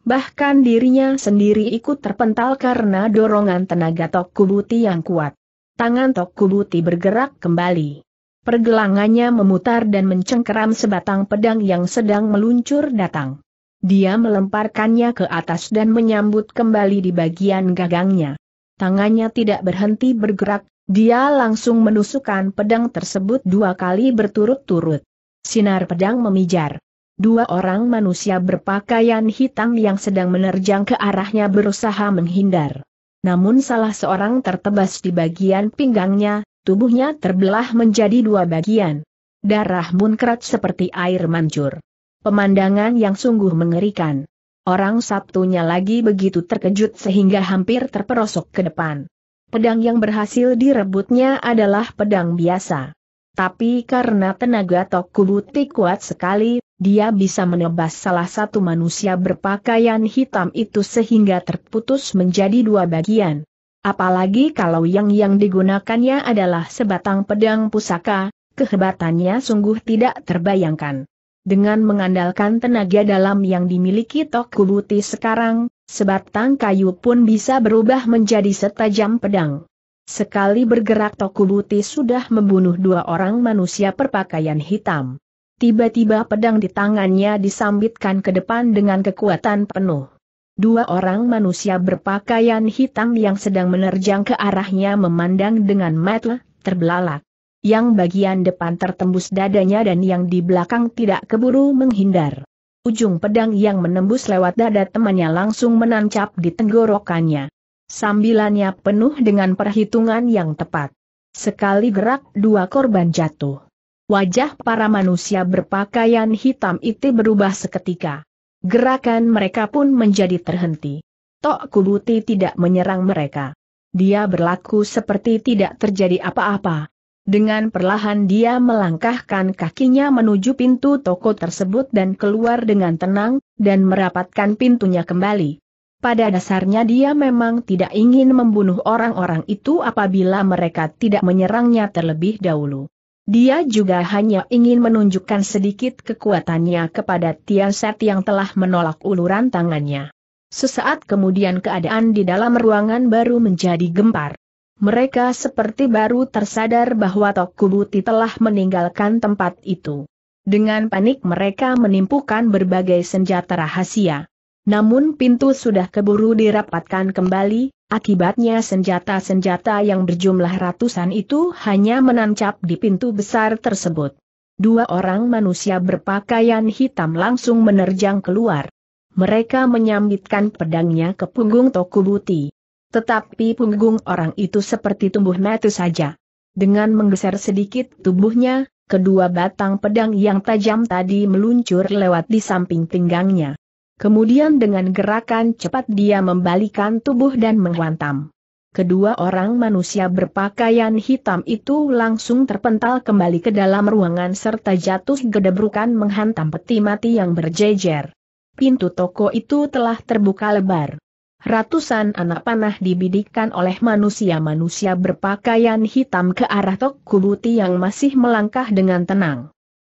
Bahkan dirinya sendiri ikut terpental karena dorongan tenaga Tok Kubuti yang kuat. Tangan Tok Kubuti bergerak kembali. Pergelangannya memutar dan mencengkeram sebatang pedang yang sedang meluncur datang. Dia melemparkannya ke atas dan menyambut kembali di bagian gagangnya. Tangannya tidak berhenti bergerak, dia langsung menusukkan pedang tersebut dua kali berturut-turut. Sinar pedang memijar. Dua orang manusia berpakaian hitam yang sedang menerjang ke arahnya berusaha menghindar. Namun salah seorang tertebas di bagian pinggangnya, tubuhnya terbelah menjadi dua bagian. Darah munkrat seperti air mancur. Pemandangan yang sungguh mengerikan. Orang satunya lagi begitu terkejut sehingga hampir terperosok ke depan. Pedang yang berhasil direbutnya adalah pedang biasa. Tapi karena tenaga Tokubuti kuat sekali, dia bisa menebas salah satu manusia berpakaian hitam itu sehingga terputus menjadi dua bagian. Apalagi kalau yang yang digunakannya adalah sebatang pedang pusaka, kehebatannya sungguh tidak terbayangkan. Dengan mengandalkan tenaga dalam yang dimiliki Tokubuti sekarang, sebatang kayu pun bisa berubah menjadi setajam pedang. Sekali bergerak Tokubuti sudah membunuh dua orang manusia berpakaian hitam. Tiba-tiba pedang di tangannya disambitkan ke depan dengan kekuatan penuh. Dua orang manusia berpakaian hitam yang sedang menerjang ke arahnya memandang dengan mata terbelalak. Yang bagian depan tertembus dadanya dan yang di belakang tidak keburu menghindar. Ujung pedang yang menembus lewat dada temannya langsung menancap di tenggorokannya. Sambilannya penuh dengan perhitungan yang tepat. Sekali gerak dua korban jatuh wajah para manusia berpakaian hitam itu berubah seketika. Gerakan mereka pun menjadi terhenti. Tok Kubuti tidak menyerang mereka. Dia berlaku seperti tidak terjadi apa-apa. Dengan perlahan dia melangkahkan kakinya menuju pintu toko tersebut dan keluar dengan tenang, dan merapatkan pintunya kembali. Pada dasarnya dia memang tidak ingin membunuh orang-orang itu apabila mereka tidak menyerangnya terlebih dahulu. Dia juga hanya ingin menunjukkan sedikit kekuatannya kepada Tianset yang telah menolak uluran tangannya. Sesaat kemudian keadaan di dalam ruangan baru menjadi gempar. Mereka seperti baru tersadar bahwa Tokubuti telah meninggalkan tempat itu. Dengan panik mereka menimpukan berbagai senjata rahasia. Namun pintu sudah keburu dirapatkan kembali, Akibatnya senjata-senjata yang berjumlah ratusan itu hanya menancap di pintu besar tersebut. Dua orang manusia berpakaian hitam langsung menerjang keluar. Mereka menyambitkan pedangnya ke punggung Tokubuti. Tetapi punggung orang itu seperti tumbuh metu saja. Dengan menggeser sedikit tubuhnya, kedua batang pedang yang tajam tadi meluncur lewat di samping pinggangnya. Kemudian dengan gerakan cepat dia membalikan tubuh dan menghantam. Kedua orang manusia berpakaian hitam itu langsung terpental kembali ke dalam ruangan serta jatuh gedebrukan menghantam peti mati yang berjejer. Pintu toko itu telah terbuka lebar. Ratusan anak panah dibidikkan oleh manusia-manusia berpakaian hitam ke arah Tok Kubuti yang masih melangkah dengan tenang.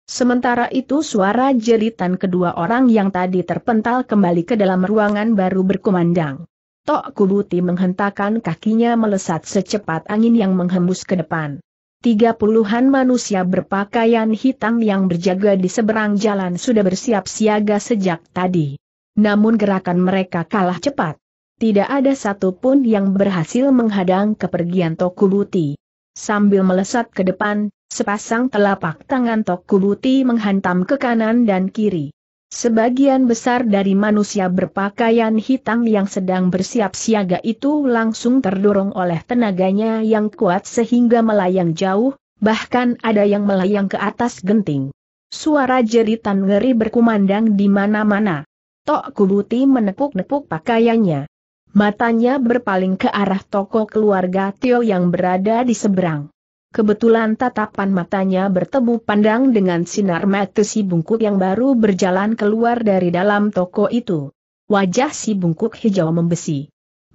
Sementara itu suara jeritan kedua orang yang tadi terpental kembali ke dalam ruangan baru berkumandang. Tok Kubuti menghentakkan kakinya melesat secepat angin yang menghembus ke depan. Tiga puluhan manusia berpakaian hitam yang berjaga di seberang jalan sudah bersiap siaga sejak tadi. Namun gerakan mereka kalah cepat. Tidak ada satupun yang berhasil menghadang kepergian Tokubuti. Sambil melesat ke depan, sepasang telapak tangan Tok Tokubuti menghantam ke kanan dan kiri. Sebagian besar dari manusia berpakaian hitam yang sedang bersiap siaga itu langsung terdorong oleh tenaganya yang kuat sehingga melayang jauh, bahkan ada yang melayang ke atas genting. Suara jeritan ngeri berkumandang di mana-mana. Tok Kubuti menepuk-nepuk pakaiannya. Matanya berpaling ke arah toko keluarga Tio yang berada di seberang kebetulan tatapan matanya bertemu pandang dengan sinar mata si bungkuk yang baru berjalan keluar dari dalam toko itu. Wajah si bungkuk hijau membesi.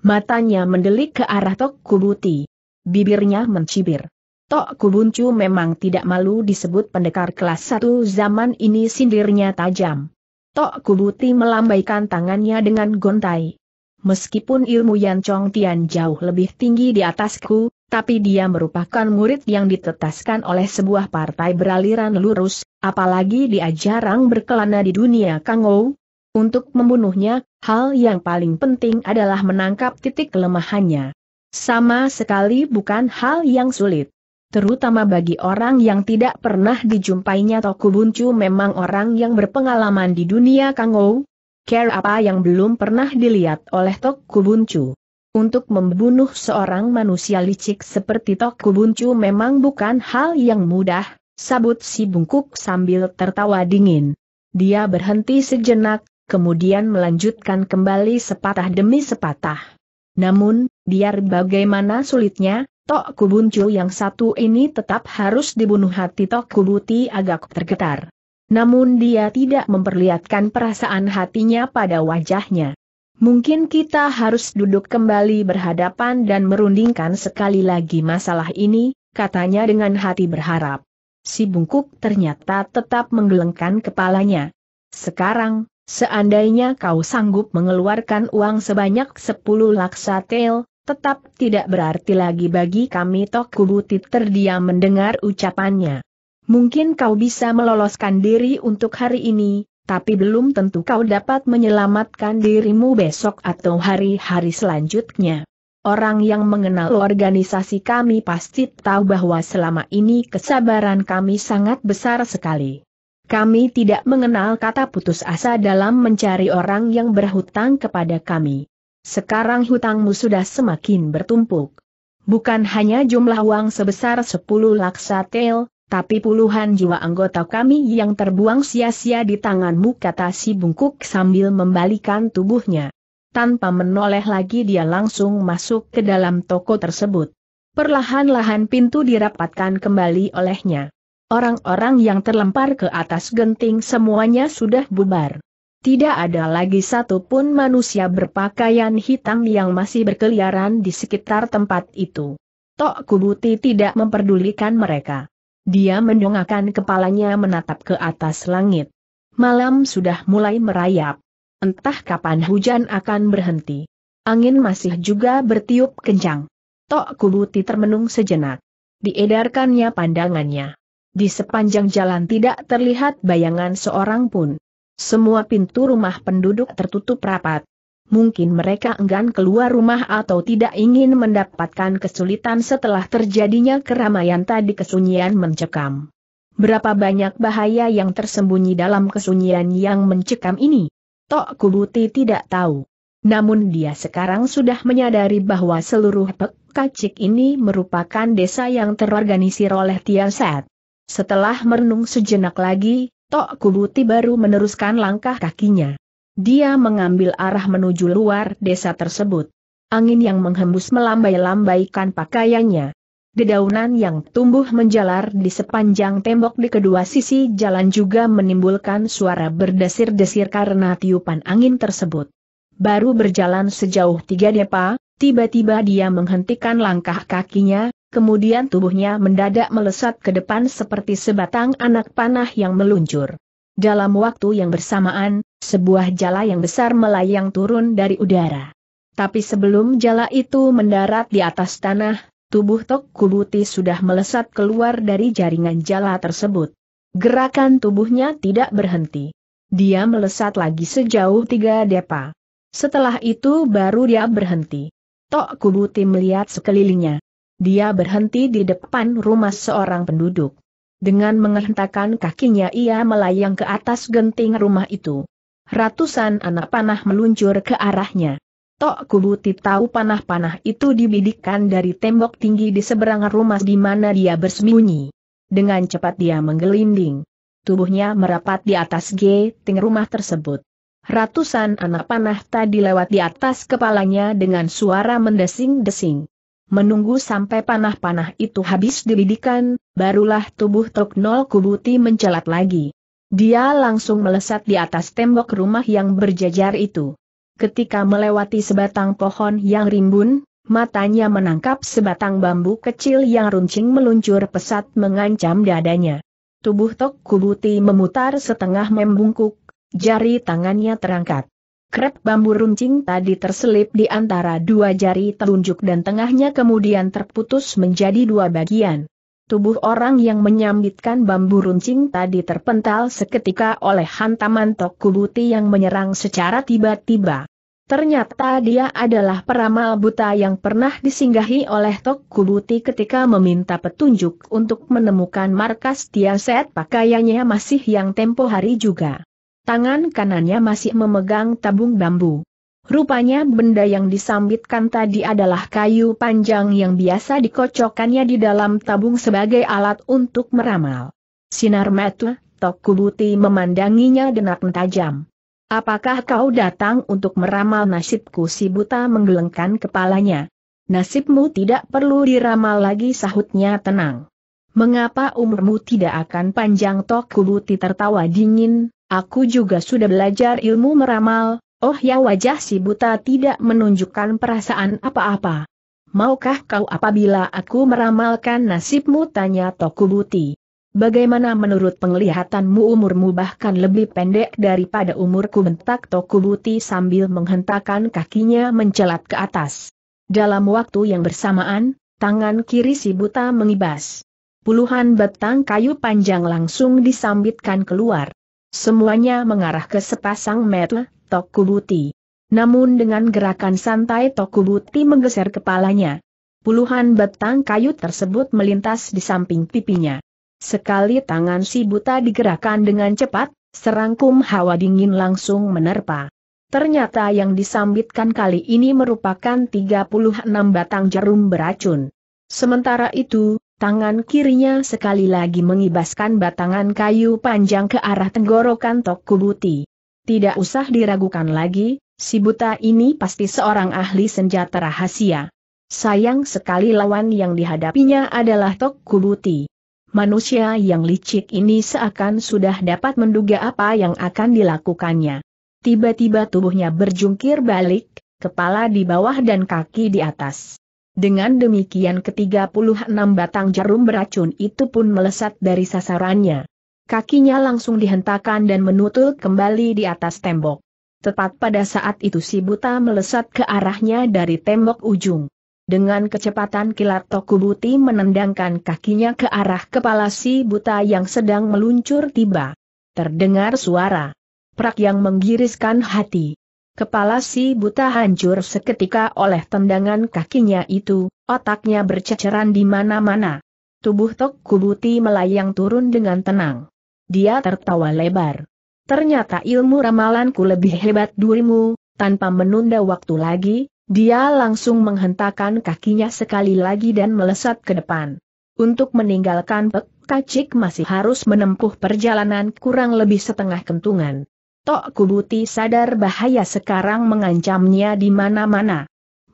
Matanya mendelik ke arah Tok Kubuti. Bibirnya mencibir. Tok Kubuncu memang tidak malu disebut pendekar kelas satu zaman ini sindirnya tajam. Tok Kubuti melambaikan tangannya dengan gontai. Meskipun ilmu Yan Chong Tian jauh lebih tinggi di atasku, tapi dia merupakan murid yang ditetaskan oleh sebuah partai beraliran lurus, apalagi dia jarang berkelana di dunia kangou. Untuk membunuhnya, hal yang paling penting adalah menangkap titik kelemahannya. Sama sekali bukan hal yang sulit. Terutama bagi orang yang tidak pernah dijumpainya Toku Buncu memang orang yang berpengalaman di dunia kangou. Care apa yang belum pernah dilihat oleh Toku Buncu. Untuk membunuh seorang manusia licik seperti Toku Buncu memang bukan hal yang mudah, sabut si bungkuk sambil tertawa dingin. Dia berhenti sejenak, kemudian melanjutkan kembali sepatah demi sepatah. Namun, biar bagaimana sulitnya, Tok Kubuncu yang satu ini tetap harus dibunuh hati Tok Kubuti agak tergetar. Namun dia tidak memperlihatkan perasaan hatinya pada wajahnya. Mungkin kita harus duduk kembali berhadapan dan merundingkan sekali lagi masalah ini, katanya dengan hati berharap. Si bungkuk ternyata tetap menggelengkan kepalanya. Sekarang, seandainya kau sanggup mengeluarkan uang sebanyak 10 laksa tel, tetap tidak berarti lagi bagi kami Toku Butit terdiam mendengar ucapannya. Mungkin kau bisa meloloskan diri untuk hari ini, tapi belum tentu kau dapat menyelamatkan dirimu besok atau hari-hari selanjutnya. Orang yang mengenal organisasi kami pasti tahu bahwa selama ini kesabaran kami sangat besar sekali. Kami tidak mengenal kata putus asa dalam mencari orang yang berhutang kepada kami. Sekarang hutangmu sudah semakin bertumpuk. Bukan hanya jumlah uang sebesar 10 laksa tel, tapi puluhan jiwa anggota kami yang terbuang sia-sia di tanganmu kata si bungkuk sambil membalikan tubuhnya. Tanpa menoleh lagi dia langsung masuk ke dalam toko tersebut. Perlahan-lahan pintu dirapatkan kembali olehnya. Orang-orang yang terlempar ke atas genting semuanya sudah bubar. Tidak ada lagi satu pun manusia berpakaian hitam yang masih berkeliaran di sekitar tempat itu. Tok Kubuti tidak memperdulikan mereka. Dia mendongakkan kepalanya menatap ke atas langit. Malam sudah mulai merayap. Entah kapan hujan akan berhenti. Angin masih juga bertiup kencang. Tok Kubuti termenung sejenak. Diedarkannya pandangannya. Di sepanjang jalan tidak terlihat bayangan seorang pun. Semua pintu rumah penduduk tertutup rapat mungkin mereka enggan keluar rumah atau tidak ingin mendapatkan kesulitan setelah terjadinya keramaian tadi kesunyian mencekam. Berapa banyak bahaya yang tersembunyi dalam kesunyian yang mencekam ini? Tok Kubuti tidak tahu. Namun dia sekarang sudah menyadari bahwa seluruh Pek Kacik ini merupakan desa yang terorganisir oleh Tiansat. Setelah merenung sejenak lagi, Tok Kubuti baru meneruskan langkah kakinya dia mengambil arah menuju luar desa tersebut. Angin yang menghembus melambai-lambaikan pakaiannya. Dedaunan yang tumbuh menjalar di sepanjang tembok di kedua sisi jalan juga menimbulkan suara berdesir-desir karena tiupan angin tersebut. Baru berjalan sejauh tiga depa, tiba-tiba dia menghentikan langkah kakinya, kemudian tubuhnya mendadak melesat ke depan seperti sebatang anak panah yang meluncur. Dalam waktu yang bersamaan, sebuah jala yang besar melayang turun dari udara. Tapi sebelum jala itu mendarat di atas tanah, tubuh Tok Kubuti sudah melesat keluar dari jaringan jala tersebut. Gerakan tubuhnya tidak berhenti. Dia melesat lagi sejauh tiga depa. Setelah itu baru dia berhenti. Tok Kubuti melihat sekelilingnya. Dia berhenti di depan rumah seorang penduduk. Dengan menghentakkan kakinya ia melayang ke atas genting rumah itu. Ratusan anak panah meluncur ke arahnya. Tok Kubuti tahu panah-panah itu dibidikkan dari tembok tinggi di seberang rumah di mana dia bersembunyi. Dengan cepat dia menggelinding. Tubuhnya merapat di atas genting rumah tersebut. Ratusan anak panah tadi lewat di atas kepalanya dengan suara mendesing-desing. Menunggu sampai panah-panah itu habis dibidikan, barulah tubuh Tok Nol Kubuti mencelat lagi. Dia langsung melesat di atas tembok rumah yang berjajar itu. Ketika melewati sebatang pohon yang rimbun, matanya menangkap sebatang bambu kecil yang runcing meluncur pesat mengancam dadanya. Tubuh Tok Kubuti memutar setengah membungkuk, jari tangannya terangkat. Krep bambu runcing tadi terselip di antara dua jari telunjuk dan tengahnya kemudian terputus menjadi dua bagian. Tubuh orang yang menyambitkan bambu runcing tadi terpental seketika oleh hantaman Tokubuti yang menyerang secara tiba-tiba. Ternyata dia adalah peramal buta yang pernah disinggahi oleh Tokubuti ketika meminta petunjuk untuk menemukan markas Tiaset pakaiannya masih yang tempo hari juga. Tangan kanannya masih memegang tabung bambu. Rupanya benda yang disambitkan tadi adalah kayu panjang yang biasa dikocokkannya di dalam tabung sebagai alat untuk meramal. Sinar mata, Tokubuti memandanginya dengan tajam. Apakah kau datang untuk meramal nasibku si buta menggelengkan kepalanya? Nasibmu tidak perlu diramal lagi sahutnya tenang. Mengapa umurmu tidak akan panjang Tokubuti tertawa dingin, Aku juga sudah belajar ilmu meramal, oh ya wajah si buta tidak menunjukkan perasaan apa-apa. Maukah kau apabila aku meramalkan nasibmu tanya Toku Tokubuti. Bagaimana menurut penglihatanmu umurmu bahkan lebih pendek daripada umurku bentak Toku Tokubuti sambil menghentakkan kakinya mencelat ke atas. Dalam waktu yang bersamaan, tangan kiri si buta mengibas. Puluhan batang kayu panjang langsung disambitkan keluar. Semuanya mengarah ke sepasang mata, Tokubuti. Namun dengan gerakan santai Tokubuti menggeser kepalanya. Puluhan batang kayu tersebut melintas di samping pipinya. Sekali tangan si buta digerakkan dengan cepat, serangkum hawa dingin langsung menerpa. Ternyata yang disambitkan kali ini merupakan 36 batang jarum beracun. Sementara itu, Tangan kirinya sekali lagi mengibaskan batangan kayu panjang ke arah tenggorokan Tok Kubuti. Tidak usah diragukan lagi, si buta ini pasti seorang ahli senjata rahasia. Sayang sekali lawan yang dihadapinya adalah Tok Kubuti. Manusia yang licik ini seakan sudah dapat menduga apa yang akan dilakukannya. Tiba-tiba tubuhnya berjungkir balik, kepala di bawah dan kaki di atas. Dengan demikian ke-36 batang jarum beracun itu pun melesat dari sasarannya. Kakinya langsung dihentakkan dan menutul kembali di atas tembok. Tepat pada saat itu si buta melesat ke arahnya dari tembok ujung. Dengan kecepatan kilat Tokubuti menendangkan kakinya ke arah kepala si buta yang sedang meluncur tiba. Terdengar suara prak yang menggiriskan hati. Kepala si buta hancur seketika oleh tendangan kakinya itu, otaknya berceceran di mana-mana. Tubuh Tok Kubuti melayang turun dengan tenang. Dia tertawa lebar. Ternyata ilmu ramalanku lebih hebat durimu, tanpa menunda waktu lagi, dia langsung menghentakkan kakinya sekali lagi dan melesat ke depan. Untuk meninggalkan Pek Kacik masih harus menempuh perjalanan kurang lebih setengah kentungan. Tok Kubuti sadar bahaya sekarang mengancamnya di mana-mana.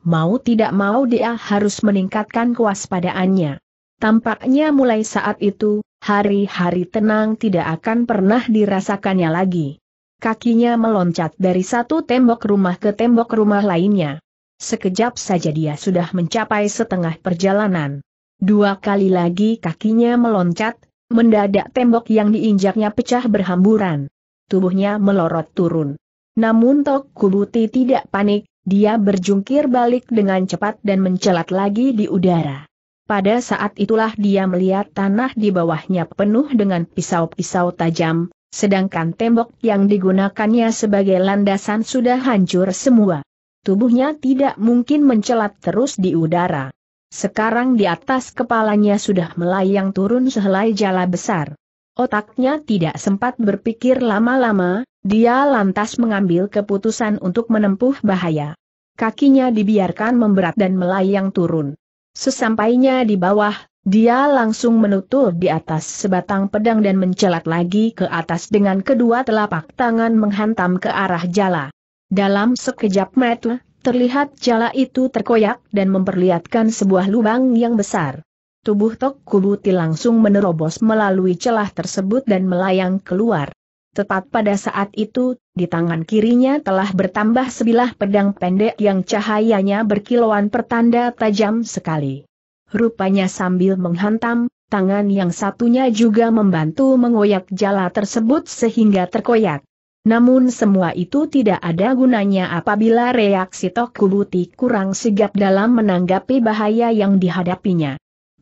Mau tidak mau dia harus meningkatkan kewaspadaannya. Tampaknya mulai saat itu, hari-hari tenang tidak akan pernah dirasakannya lagi. Kakinya meloncat dari satu tembok rumah ke tembok rumah lainnya. Sekejap saja dia sudah mencapai setengah perjalanan. Dua kali lagi kakinya meloncat, mendadak tembok yang diinjaknya pecah berhamburan tubuhnya melorot turun. Namun Tok Kubuti tidak panik, dia berjungkir balik dengan cepat dan mencelat lagi di udara. Pada saat itulah dia melihat tanah di bawahnya penuh dengan pisau-pisau tajam, sedangkan tembok yang digunakannya sebagai landasan sudah hancur semua. Tubuhnya tidak mungkin mencelat terus di udara. Sekarang di atas kepalanya sudah melayang turun sehelai jala besar. Otaknya tidak sempat berpikir lama-lama, dia lantas mengambil keputusan untuk menempuh bahaya. Kakinya dibiarkan memberat dan melayang turun. Sesampainya di bawah, dia langsung menutur di atas sebatang pedang dan mencelat lagi ke atas dengan kedua telapak tangan menghantam ke arah jala. Dalam sekejap mata, terlihat jala itu terkoyak dan memperlihatkan sebuah lubang yang besar tubuh Tok Kubuti langsung menerobos melalui celah tersebut dan melayang keluar. Tepat pada saat itu, di tangan kirinya telah bertambah sebilah pedang pendek yang cahayanya berkilauan pertanda tajam sekali. Rupanya sambil menghantam, tangan yang satunya juga membantu mengoyak jala tersebut sehingga terkoyak. Namun semua itu tidak ada gunanya apabila reaksi Tok Kubuti kurang sigap dalam menanggapi bahaya yang dihadapinya.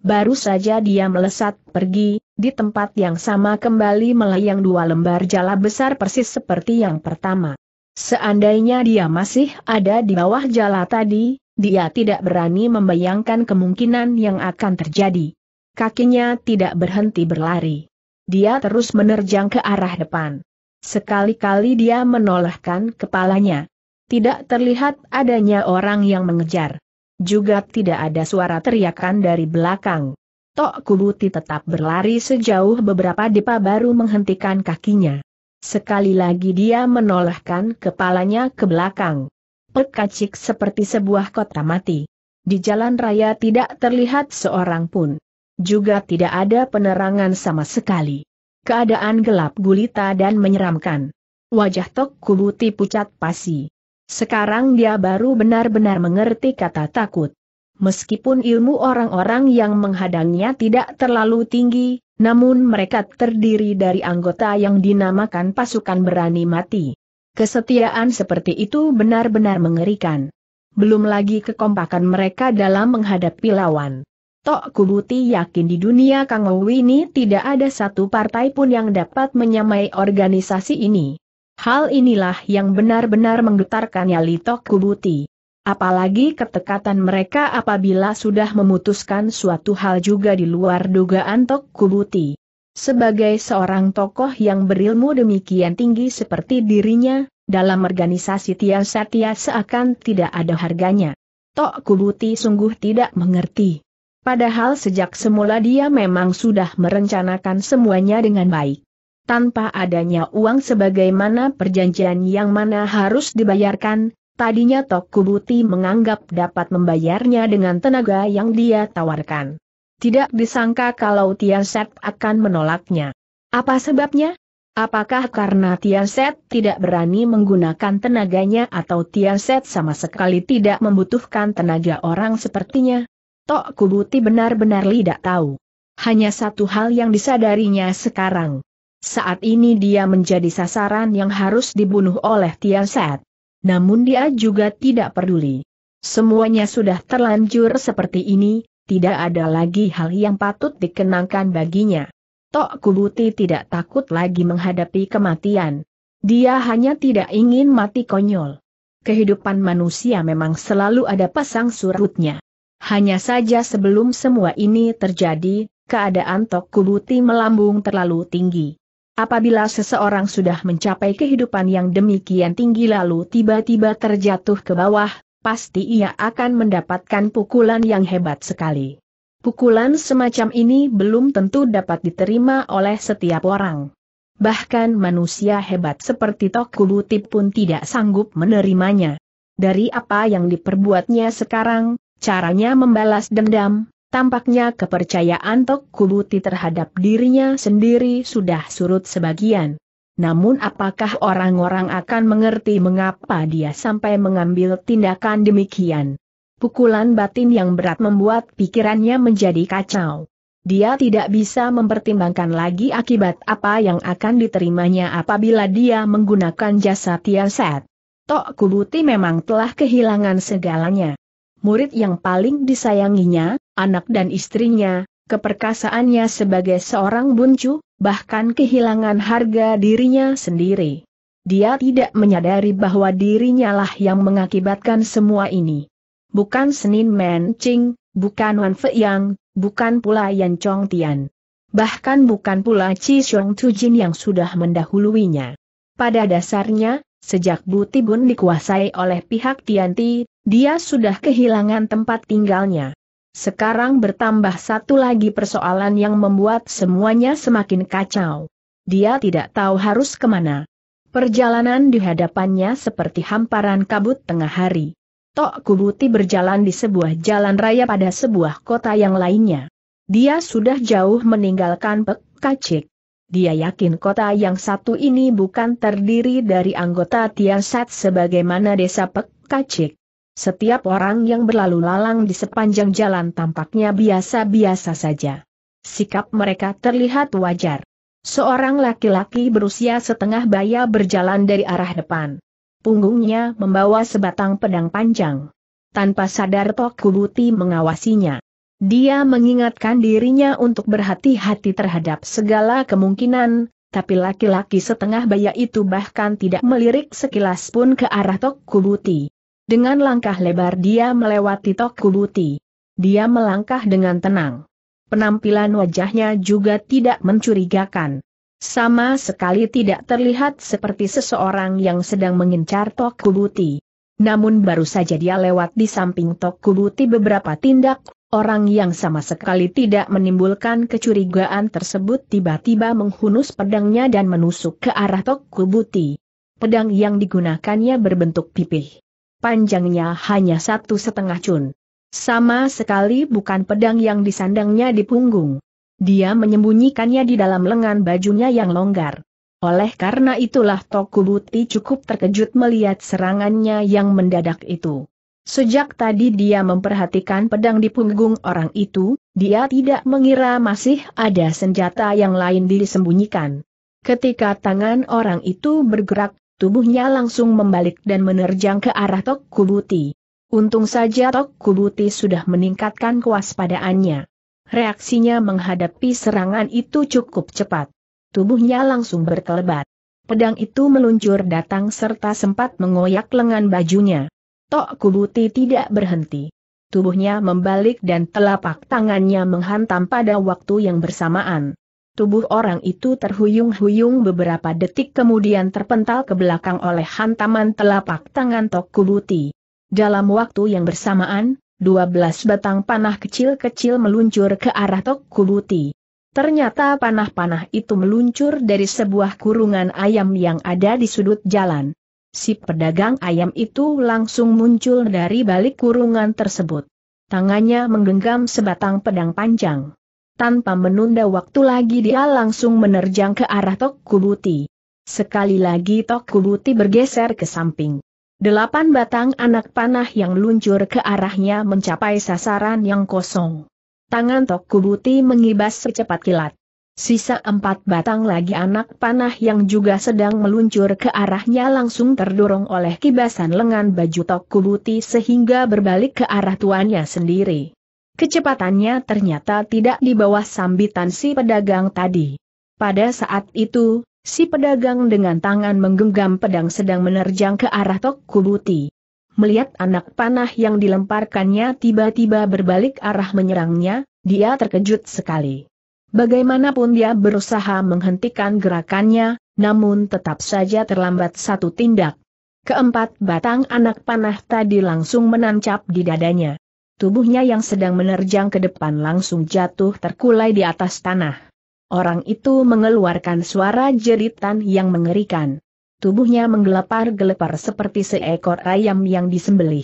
Baru saja dia melesat pergi, di tempat yang sama kembali melayang dua lembar jala besar persis seperti yang pertama. Seandainya dia masih ada di bawah jala tadi, dia tidak berani membayangkan kemungkinan yang akan terjadi. Kakinya tidak berhenti berlari. Dia terus menerjang ke arah depan. Sekali-kali dia menolehkan kepalanya. Tidak terlihat adanya orang yang mengejar. Juga tidak ada suara teriakan dari belakang. Tok Kubuti tetap berlari sejauh beberapa depa baru menghentikan kakinya. Sekali lagi dia menolehkan kepalanya ke belakang. Pekacik seperti sebuah kota mati. Di jalan raya tidak terlihat seorang pun. Juga tidak ada penerangan sama sekali. Keadaan gelap gulita dan menyeramkan. Wajah Tok Kubuti pucat pasi. Sekarang dia baru benar-benar mengerti kata takut. Meskipun ilmu orang-orang yang menghadangnya tidak terlalu tinggi, namun mereka terdiri dari anggota yang dinamakan pasukan berani mati. Kesetiaan seperti itu benar-benar mengerikan. Belum lagi kekompakan mereka dalam menghadapi lawan. Tok Kubuti yakin di dunia Kang ini tidak ada satu partai pun yang dapat menyamai organisasi ini. Hal inilah yang benar-benar menggetarkannya Litok Kubuti. Apalagi ketekatan mereka apabila sudah memutuskan suatu hal juga di luar dugaan Tok Kubuti. Sebagai seorang tokoh yang berilmu demikian tinggi seperti dirinya, dalam organisasi Tia Satya seakan tidak ada harganya. Tok Kubuti sungguh tidak mengerti. Padahal sejak semula dia memang sudah merencanakan semuanya dengan baik tanpa adanya uang sebagaimana perjanjian yang mana harus dibayarkan, tadinya Tok Kubuti menganggap dapat membayarnya dengan tenaga yang dia tawarkan. Tidak disangka kalau Tian Set akan menolaknya. Apa sebabnya? Apakah karena Tian Set tidak berani menggunakan tenaganya atau Tian Set sama sekali tidak membutuhkan tenaga orang sepertinya? Tok Kubuti benar-benar tidak tahu. Hanya satu hal yang disadarinya sekarang. Saat ini dia menjadi sasaran yang harus dibunuh oleh Tian Tiansat. Namun dia juga tidak peduli. Semuanya sudah terlanjur seperti ini, tidak ada lagi hal yang patut dikenangkan baginya. Tok Kubuti tidak takut lagi menghadapi kematian. Dia hanya tidak ingin mati konyol. Kehidupan manusia memang selalu ada pasang surutnya. Hanya saja sebelum semua ini terjadi, keadaan Tok Kubuti melambung terlalu tinggi. Apabila seseorang sudah mencapai kehidupan yang demikian tinggi lalu tiba-tiba terjatuh ke bawah, pasti ia akan mendapatkan pukulan yang hebat sekali. Pukulan semacam ini belum tentu dapat diterima oleh setiap orang. Bahkan manusia hebat seperti Tokubutip pun tidak sanggup menerimanya. Dari apa yang diperbuatnya sekarang, caranya membalas dendam, Tampaknya kepercayaan Tok Kubuti terhadap dirinya sendiri sudah surut sebagian. Namun apakah orang-orang akan mengerti mengapa dia sampai mengambil tindakan demikian? Pukulan batin yang berat membuat pikirannya menjadi kacau. Dia tidak bisa mempertimbangkan lagi akibat apa yang akan diterimanya apabila dia menggunakan jasa Tiaset. Tok Kubuti memang telah kehilangan segalanya. Murid yang paling disayanginya, anak dan istrinya, keperkasaannya sebagai seorang buncu, bahkan kehilangan harga dirinya sendiri. Dia tidak menyadari bahwa dirinya lah yang mengakibatkan semua ini. Bukan Senin Men Ching, bukan Wan Fe Yang, bukan pula Yan Chong Tian. Bahkan bukan pula Chi Xiong Tujin yang sudah mendahuluinya. Pada dasarnya, sejak Butibun dikuasai oleh pihak Tianti, dia sudah kehilangan tempat tinggalnya. Sekarang bertambah satu lagi persoalan yang membuat semuanya semakin kacau. Dia tidak tahu harus kemana. Perjalanan di hadapannya seperti hamparan kabut tengah hari. Tok Kubuti berjalan di sebuah jalan raya pada sebuah kota yang lainnya. Dia sudah jauh meninggalkan Pek Kacik. Dia yakin kota yang satu ini bukan terdiri dari anggota Tiasat sebagaimana desa Pek Kacik. Setiap orang yang berlalu lalang di sepanjang jalan tampaknya biasa-biasa saja. Sikap mereka terlihat wajar. Seorang laki-laki berusia setengah baya berjalan dari arah depan. Punggungnya membawa sebatang pedang panjang. Tanpa sadar Tok Kubuti mengawasinya. Dia mengingatkan dirinya untuk berhati-hati terhadap segala kemungkinan, tapi laki-laki setengah baya itu bahkan tidak melirik sekilas pun ke arah Tok Kubuti. Dengan langkah lebar dia melewati Tokubuti. Dia melangkah dengan tenang. Penampilan wajahnya juga tidak mencurigakan. Sama sekali tidak terlihat seperti seseorang yang sedang mengincar Tokubuti. Namun baru saja dia lewat di samping Tokubuti beberapa tindak, orang yang sama sekali tidak menimbulkan kecurigaan tersebut tiba-tiba menghunus pedangnya dan menusuk ke arah Tokubuti. Pedang yang digunakannya berbentuk pipih panjangnya hanya satu setengah cun. Sama sekali bukan pedang yang disandangnya di punggung. Dia menyembunyikannya di dalam lengan bajunya yang longgar. Oleh karena itulah Tokubuti cukup terkejut melihat serangannya yang mendadak itu. Sejak tadi dia memperhatikan pedang di punggung orang itu, dia tidak mengira masih ada senjata yang lain disembunyikan. Ketika tangan orang itu bergerak, tubuhnya langsung membalik dan menerjang ke arah Tok Kubuti. Untung saja Tok Kubuti sudah meningkatkan kewaspadaannya. Reaksinya menghadapi serangan itu cukup cepat. Tubuhnya langsung berkelebat. Pedang itu meluncur datang serta sempat mengoyak lengan bajunya. Tok Kubuti tidak berhenti. Tubuhnya membalik dan telapak tangannya menghantam pada waktu yang bersamaan. Tubuh orang itu terhuyung-huyung beberapa detik kemudian terpental ke belakang oleh hantaman telapak tangan Tokubuti. Dalam waktu yang bersamaan, 12 batang panah kecil-kecil meluncur ke arah Tokubuti. Ternyata panah-panah itu meluncur dari sebuah kurungan ayam yang ada di sudut jalan. Si pedagang ayam itu langsung muncul dari balik kurungan tersebut. Tangannya menggenggam sebatang pedang panjang. Tanpa menunda waktu lagi dia langsung menerjang ke arah Tok Kubuti. Sekali lagi Tok Kubuti bergeser ke samping. Delapan batang anak panah yang luncur ke arahnya mencapai sasaran yang kosong. Tangan Tok Kubuti mengibas secepat kilat. Sisa empat batang lagi anak panah yang juga sedang meluncur ke arahnya langsung terdorong oleh kibasan lengan baju Tok Kubuti sehingga berbalik ke arah tuannya sendiri. Kecepatannya ternyata tidak di bawah sambitan si pedagang tadi. Pada saat itu, si pedagang dengan tangan menggenggam pedang sedang menerjang ke arah Tok Kubuti. Melihat anak panah yang dilemparkannya tiba-tiba berbalik arah menyerangnya, dia terkejut sekali. Bagaimanapun dia berusaha menghentikan gerakannya, namun tetap saja terlambat satu tindak. Keempat batang anak panah tadi langsung menancap di dadanya. Tubuhnya yang sedang menerjang ke depan langsung jatuh terkulai di atas tanah. Orang itu mengeluarkan suara jeritan yang mengerikan. Tubuhnya menggelepar-gelepar seperti seekor ayam yang disembelih.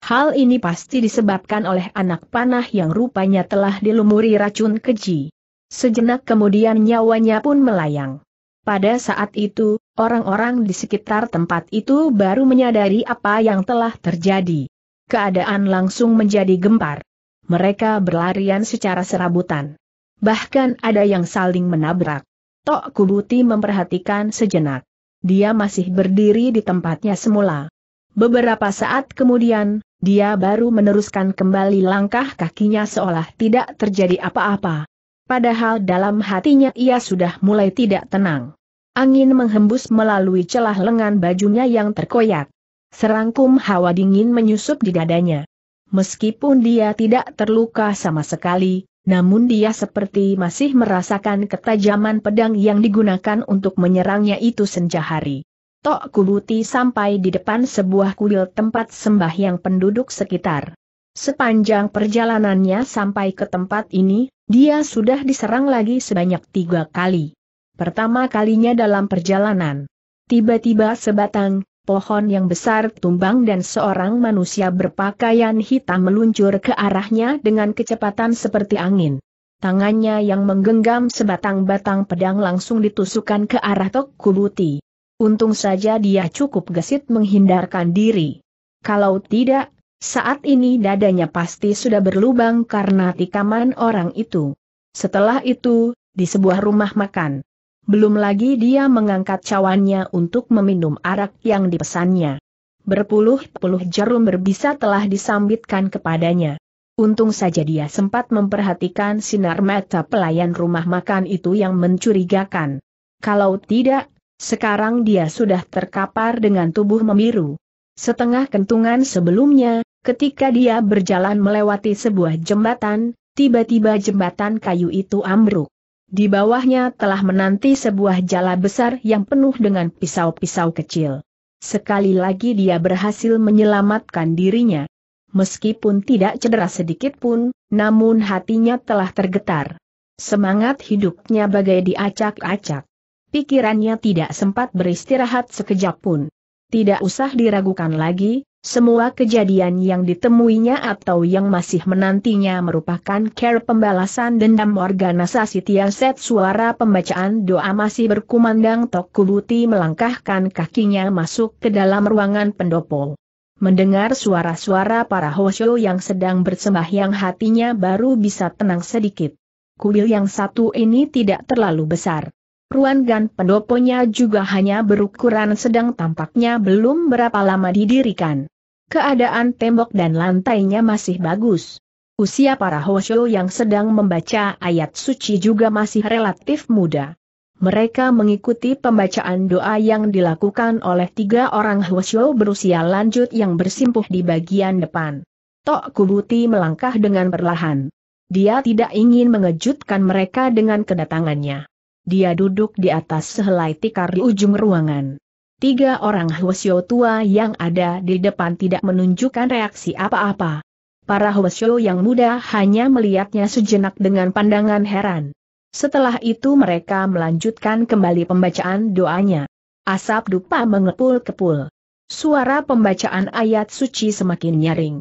Hal ini pasti disebabkan oleh anak panah yang rupanya telah dilumuri racun keji. Sejenak kemudian nyawanya pun melayang. Pada saat itu, orang-orang di sekitar tempat itu baru menyadari apa yang telah terjadi keadaan langsung menjadi gempar. Mereka berlarian secara serabutan. Bahkan ada yang saling menabrak. Tok Kubuti memperhatikan sejenak. Dia masih berdiri di tempatnya semula. Beberapa saat kemudian, dia baru meneruskan kembali langkah kakinya seolah tidak terjadi apa-apa. Padahal dalam hatinya ia sudah mulai tidak tenang. Angin menghembus melalui celah lengan bajunya yang terkoyak. Serangkum hawa dingin menyusup di dadanya. Meskipun dia tidak terluka sama sekali, namun dia seperti masih merasakan ketajaman pedang yang digunakan untuk menyerangnya itu senja hari. Tok Kubuti sampai di depan sebuah kuil tempat sembahyang penduduk sekitar. Sepanjang perjalanannya sampai ke tempat ini, dia sudah diserang lagi sebanyak tiga kali. Pertama kalinya dalam perjalanan. Tiba-tiba sebatang, pohon yang besar tumbang dan seorang manusia berpakaian hitam meluncur ke arahnya dengan kecepatan seperti angin. Tangannya yang menggenggam sebatang batang pedang langsung ditusukkan ke arah Tok Kubuti. Untung saja dia cukup gesit menghindarkan diri. Kalau tidak, saat ini dadanya pasti sudah berlubang karena tikaman orang itu. Setelah itu, di sebuah rumah makan, belum lagi dia mengangkat cawannya untuk meminum arak yang dipesannya. Berpuluh-puluh jarum berbisa telah disambitkan kepadanya. Untung saja dia sempat memperhatikan sinar mata pelayan rumah makan itu yang mencurigakan. Kalau tidak, sekarang dia sudah terkapar dengan tubuh memiru. Setengah kentungan sebelumnya, ketika dia berjalan melewati sebuah jembatan, tiba-tiba jembatan kayu itu ambruk. Di bawahnya telah menanti sebuah jala besar yang penuh dengan pisau-pisau kecil. Sekali lagi dia berhasil menyelamatkan dirinya. Meskipun tidak cedera sedikit pun, namun hatinya telah tergetar. Semangat hidupnya bagai diacak-acak. Pikirannya tidak sempat beristirahat sekejap pun. Tidak usah diragukan lagi, semua kejadian yang ditemuinya atau yang masih menantinya merupakan care pembalasan dendam warga organisasi Set suara pembacaan doa masih berkumandang Tokubuti melangkahkan kakinya masuk ke dalam ruangan pendopo. Mendengar suara-suara para Hosyo yang sedang bersembah yang hatinya baru bisa tenang sedikit. Kuil yang satu ini tidak terlalu besar. Ruangan pendoponya juga hanya berukuran sedang tampaknya belum berapa lama didirikan keadaan tembok dan lantainya masih bagus. Usia para Hoshio yang sedang membaca ayat suci juga masih relatif muda. Mereka mengikuti pembacaan doa yang dilakukan oleh tiga orang Hoshio berusia lanjut yang bersimpuh di bagian depan. Tok Kubuti melangkah dengan perlahan. Dia tidak ingin mengejutkan mereka dengan kedatangannya. Dia duduk di atas sehelai tikar di ujung ruangan. Tiga orang Hwasyo tua yang ada di depan tidak menunjukkan reaksi apa-apa. Para Hwasyo yang muda hanya melihatnya sejenak dengan pandangan heran. Setelah itu mereka melanjutkan kembali pembacaan doanya. Asap dupa mengepul-kepul. Suara pembacaan ayat suci semakin nyaring.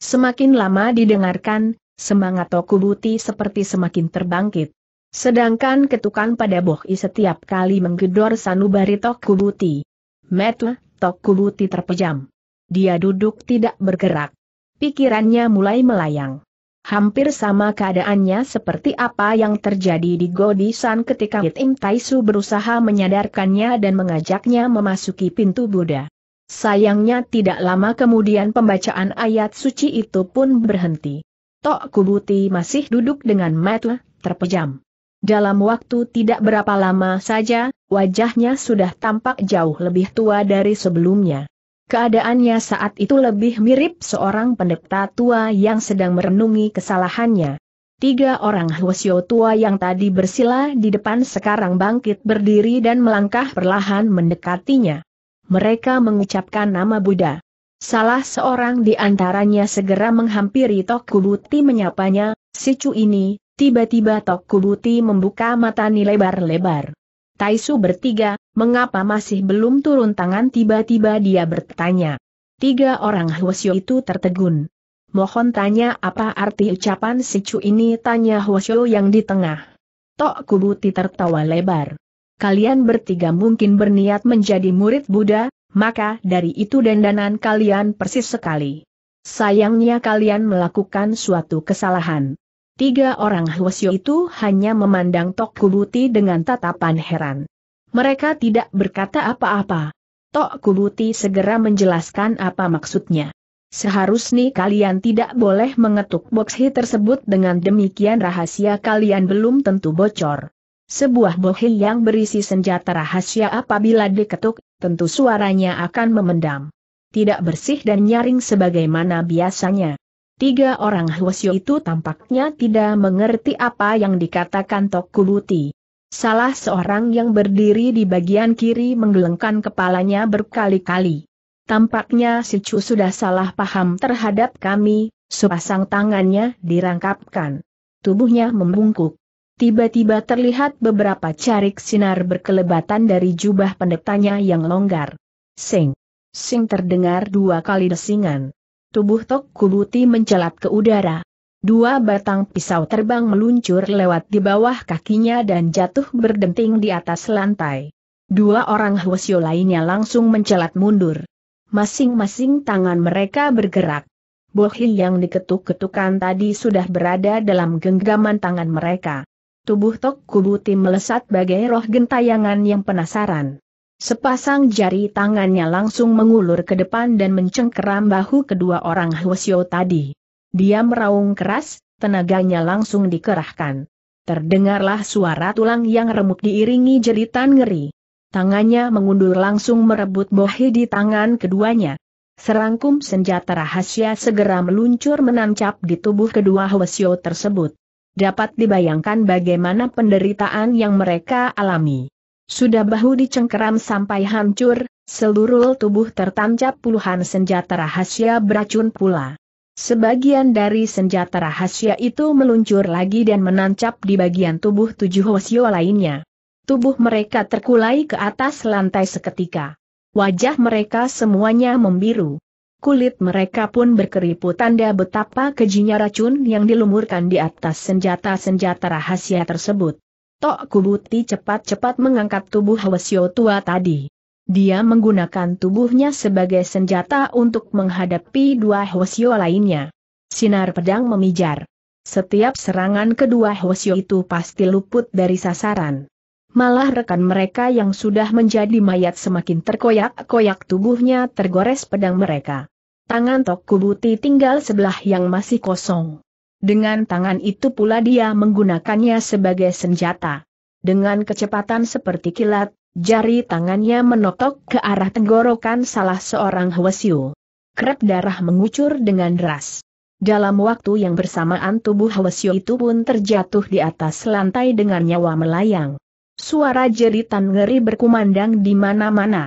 Semakin lama didengarkan, semangat Tokubuti seperti semakin terbangkit. Sedangkan ketukan pada bohi setiap kali menggedor sanubari Tokubuti. Metu, Buti terpejam. Dia duduk tidak bergerak. Pikirannya mulai melayang. Hampir sama keadaannya seperti apa yang terjadi di Godisan ketika Im Taisu berusaha menyadarkannya dan mengajaknya memasuki pintu Buddha. Sayangnya tidak lama kemudian pembacaan ayat suci itu pun berhenti. Tok Kubuti masih duduk dengan mata terpejam. Dalam waktu tidak berapa lama saja, wajahnya sudah tampak jauh lebih tua dari sebelumnya. Keadaannya saat itu lebih mirip seorang pendeta tua yang sedang merenungi kesalahannya. Tiga orang Hwasyo tua yang tadi bersila di depan sekarang bangkit berdiri dan melangkah perlahan mendekatinya. Mereka mengucapkan nama Buddha. Salah seorang di antaranya segera menghampiri Tokubuti menyapanya, Sicu ini, Tiba-tiba Tok Kubuti membuka mata ni lebar-lebar. Taisu bertiga, mengapa masih belum turun tangan tiba-tiba dia bertanya. Tiga orang Hwasyo itu tertegun. Mohon tanya apa arti ucapan si Cu ini tanya Hwasyo yang di tengah. Tok Kubuti tertawa lebar. Kalian bertiga mungkin berniat menjadi murid Buddha, maka dari itu dandanan kalian persis sekali. Sayangnya kalian melakukan suatu kesalahan. Tiga orang Huasyo itu hanya memandang Tok Kubuti dengan tatapan heran. Mereka tidak berkata apa-apa. Tok Kubuti segera menjelaskan apa maksudnya. Seharusnya kalian tidak boleh mengetuk box hi tersebut dengan demikian rahasia kalian belum tentu bocor. Sebuah bohi yang berisi senjata rahasia apabila diketuk, tentu suaranya akan memendam. Tidak bersih dan nyaring sebagaimana biasanya. Tiga orang Huasyo itu tampaknya tidak mengerti apa yang dikatakan Tokubuti. Salah seorang yang berdiri di bagian kiri menggelengkan kepalanya berkali-kali. Tampaknya si Chu sudah salah paham terhadap kami, sepasang tangannya dirangkapkan. Tubuhnya membungkuk. Tiba-tiba terlihat beberapa carik sinar berkelebatan dari jubah pendetanya yang longgar. Sing. Sing terdengar dua kali desingan tubuh Tok Kubuti mencelat ke udara. Dua batang pisau terbang meluncur lewat di bawah kakinya dan jatuh berdenting di atas lantai. Dua orang Hwasyo lainnya langsung mencelat mundur. Masing-masing tangan mereka bergerak. Bohil yang diketuk-ketukan tadi sudah berada dalam genggaman tangan mereka. Tubuh Tok Kubuti melesat bagai roh gentayangan yang penasaran. Sepasang jari tangannya langsung mengulur ke depan dan mencengkeram bahu kedua orang Hwasyo tadi. Dia meraung keras, tenaganya langsung dikerahkan. Terdengarlah suara tulang yang remuk diiringi jeritan ngeri. Tangannya mengundur langsung merebut bohi di tangan keduanya. Serangkum senjata rahasia segera meluncur menancap di tubuh kedua Hwasyo tersebut. Dapat dibayangkan bagaimana penderitaan yang mereka alami. Sudah bahu dicengkeram sampai hancur, seluruh tubuh tertancap puluhan senjata rahasia beracun pula. Sebagian dari senjata rahasia itu meluncur lagi dan menancap di bagian tubuh tujuh Hosio lainnya. Tubuh mereka terkulai ke atas lantai seketika. Wajah mereka semuanya membiru. Kulit mereka pun berkeriput tanda betapa kejinya racun yang dilumurkan di atas senjata-senjata rahasia tersebut. Tok Kubuti cepat-cepat mengangkat tubuh Hwasyo tua tadi. Dia menggunakan tubuhnya sebagai senjata untuk menghadapi dua Hwasyo lainnya. Sinar pedang memijar. Setiap serangan kedua Hwasyo itu pasti luput dari sasaran. Malah rekan mereka yang sudah menjadi mayat semakin terkoyak-koyak tubuhnya tergores pedang mereka. Tangan Tok Kubuti tinggal sebelah yang masih kosong. Dengan tangan itu pula dia menggunakannya sebagai senjata. Dengan kecepatan seperti kilat, jari tangannya menotok ke arah tenggorokan salah seorang Hwasyu. Krep darah mengucur dengan deras. Dalam waktu yang bersamaan tubuh Hwasyu itu pun terjatuh di atas lantai dengan nyawa melayang. Suara jeritan ngeri berkumandang di mana-mana.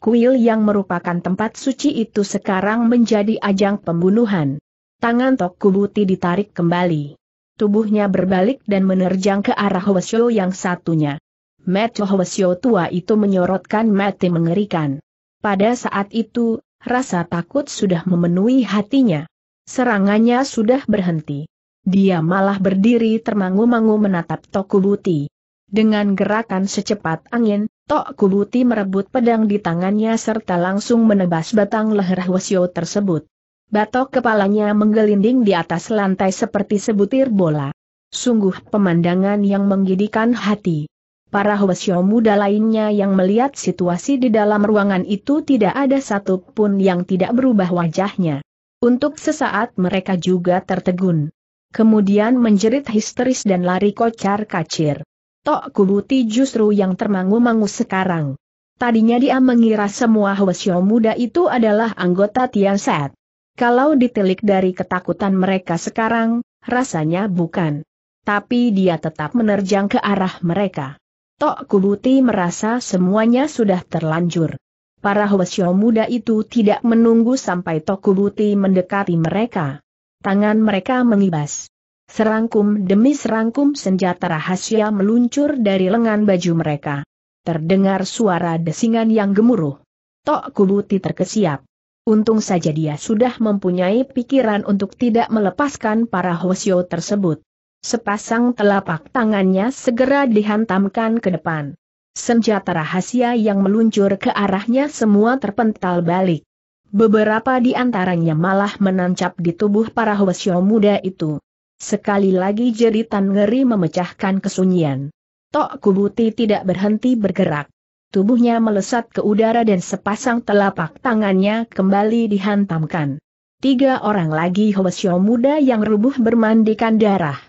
Kuil yang merupakan tempat suci itu sekarang menjadi ajang pembunuhan tangan Tok Kubuti ditarik kembali. Tubuhnya berbalik dan menerjang ke arah Hwasyo yang satunya. Mata Hwasyo tua itu menyorotkan mati mengerikan. Pada saat itu, rasa takut sudah memenuhi hatinya. Serangannya sudah berhenti. Dia malah berdiri termangu-mangu menatap Tok Kubuti. Dengan gerakan secepat angin, Tok Kubuti merebut pedang di tangannya serta langsung menebas batang leher Hwasyo tersebut. Batok kepalanya menggelinding di atas lantai seperti sebutir bola. Sungguh pemandangan yang menggidikan hati. Para Hwasyo muda lainnya yang melihat situasi di dalam ruangan itu tidak ada satupun yang tidak berubah wajahnya. Untuk sesaat mereka juga tertegun. Kemudian menjerit histeris dan lari kocar kacir. Tok Kubuti justru yang termangu-mangu sekarang. Tadinya dia mengira semua Hwasyo muda itu adalah anggota Tianset. Kalau ditelik dari ketakutan mereka sekarang, rasanya bukan. Tapi dia tetap menerjang ke arah mereka. Tok Kubuti merasa semuanya sudah terlanjur. Para Hwasyo muda itu tidak menunggu sampai Tok Kubuti mendekati mereka. Tangan mereka mengibas. Serangkum demi serangkum senjata rahasia meluncur dari lengan baju mereka. Terdengar suara desingan yang gemuruh. Tok Kubuti terkesiap. Untung saja dia sudah mempunyai pikiran untuk tidak melepaskan para Hosio tersebut. Sepasang telapak tangannya segera dihantamkan ke depan. Senjata rahasia yang meluncur ke arahnya semua terpental balik. Beberapa di antaranya malah menancap di tubuh para Hosio muda itu. Sekali lagi jeritan ngeri memecahkan kesunyian. Tok Kubuti tidak berhenti bergerak tubuhnya melesat ke udara dan sepasang telapak tangannya kembali dihantamkan. Tiga orang lagi Hwasyo muda yang rubuh bermandikan darah.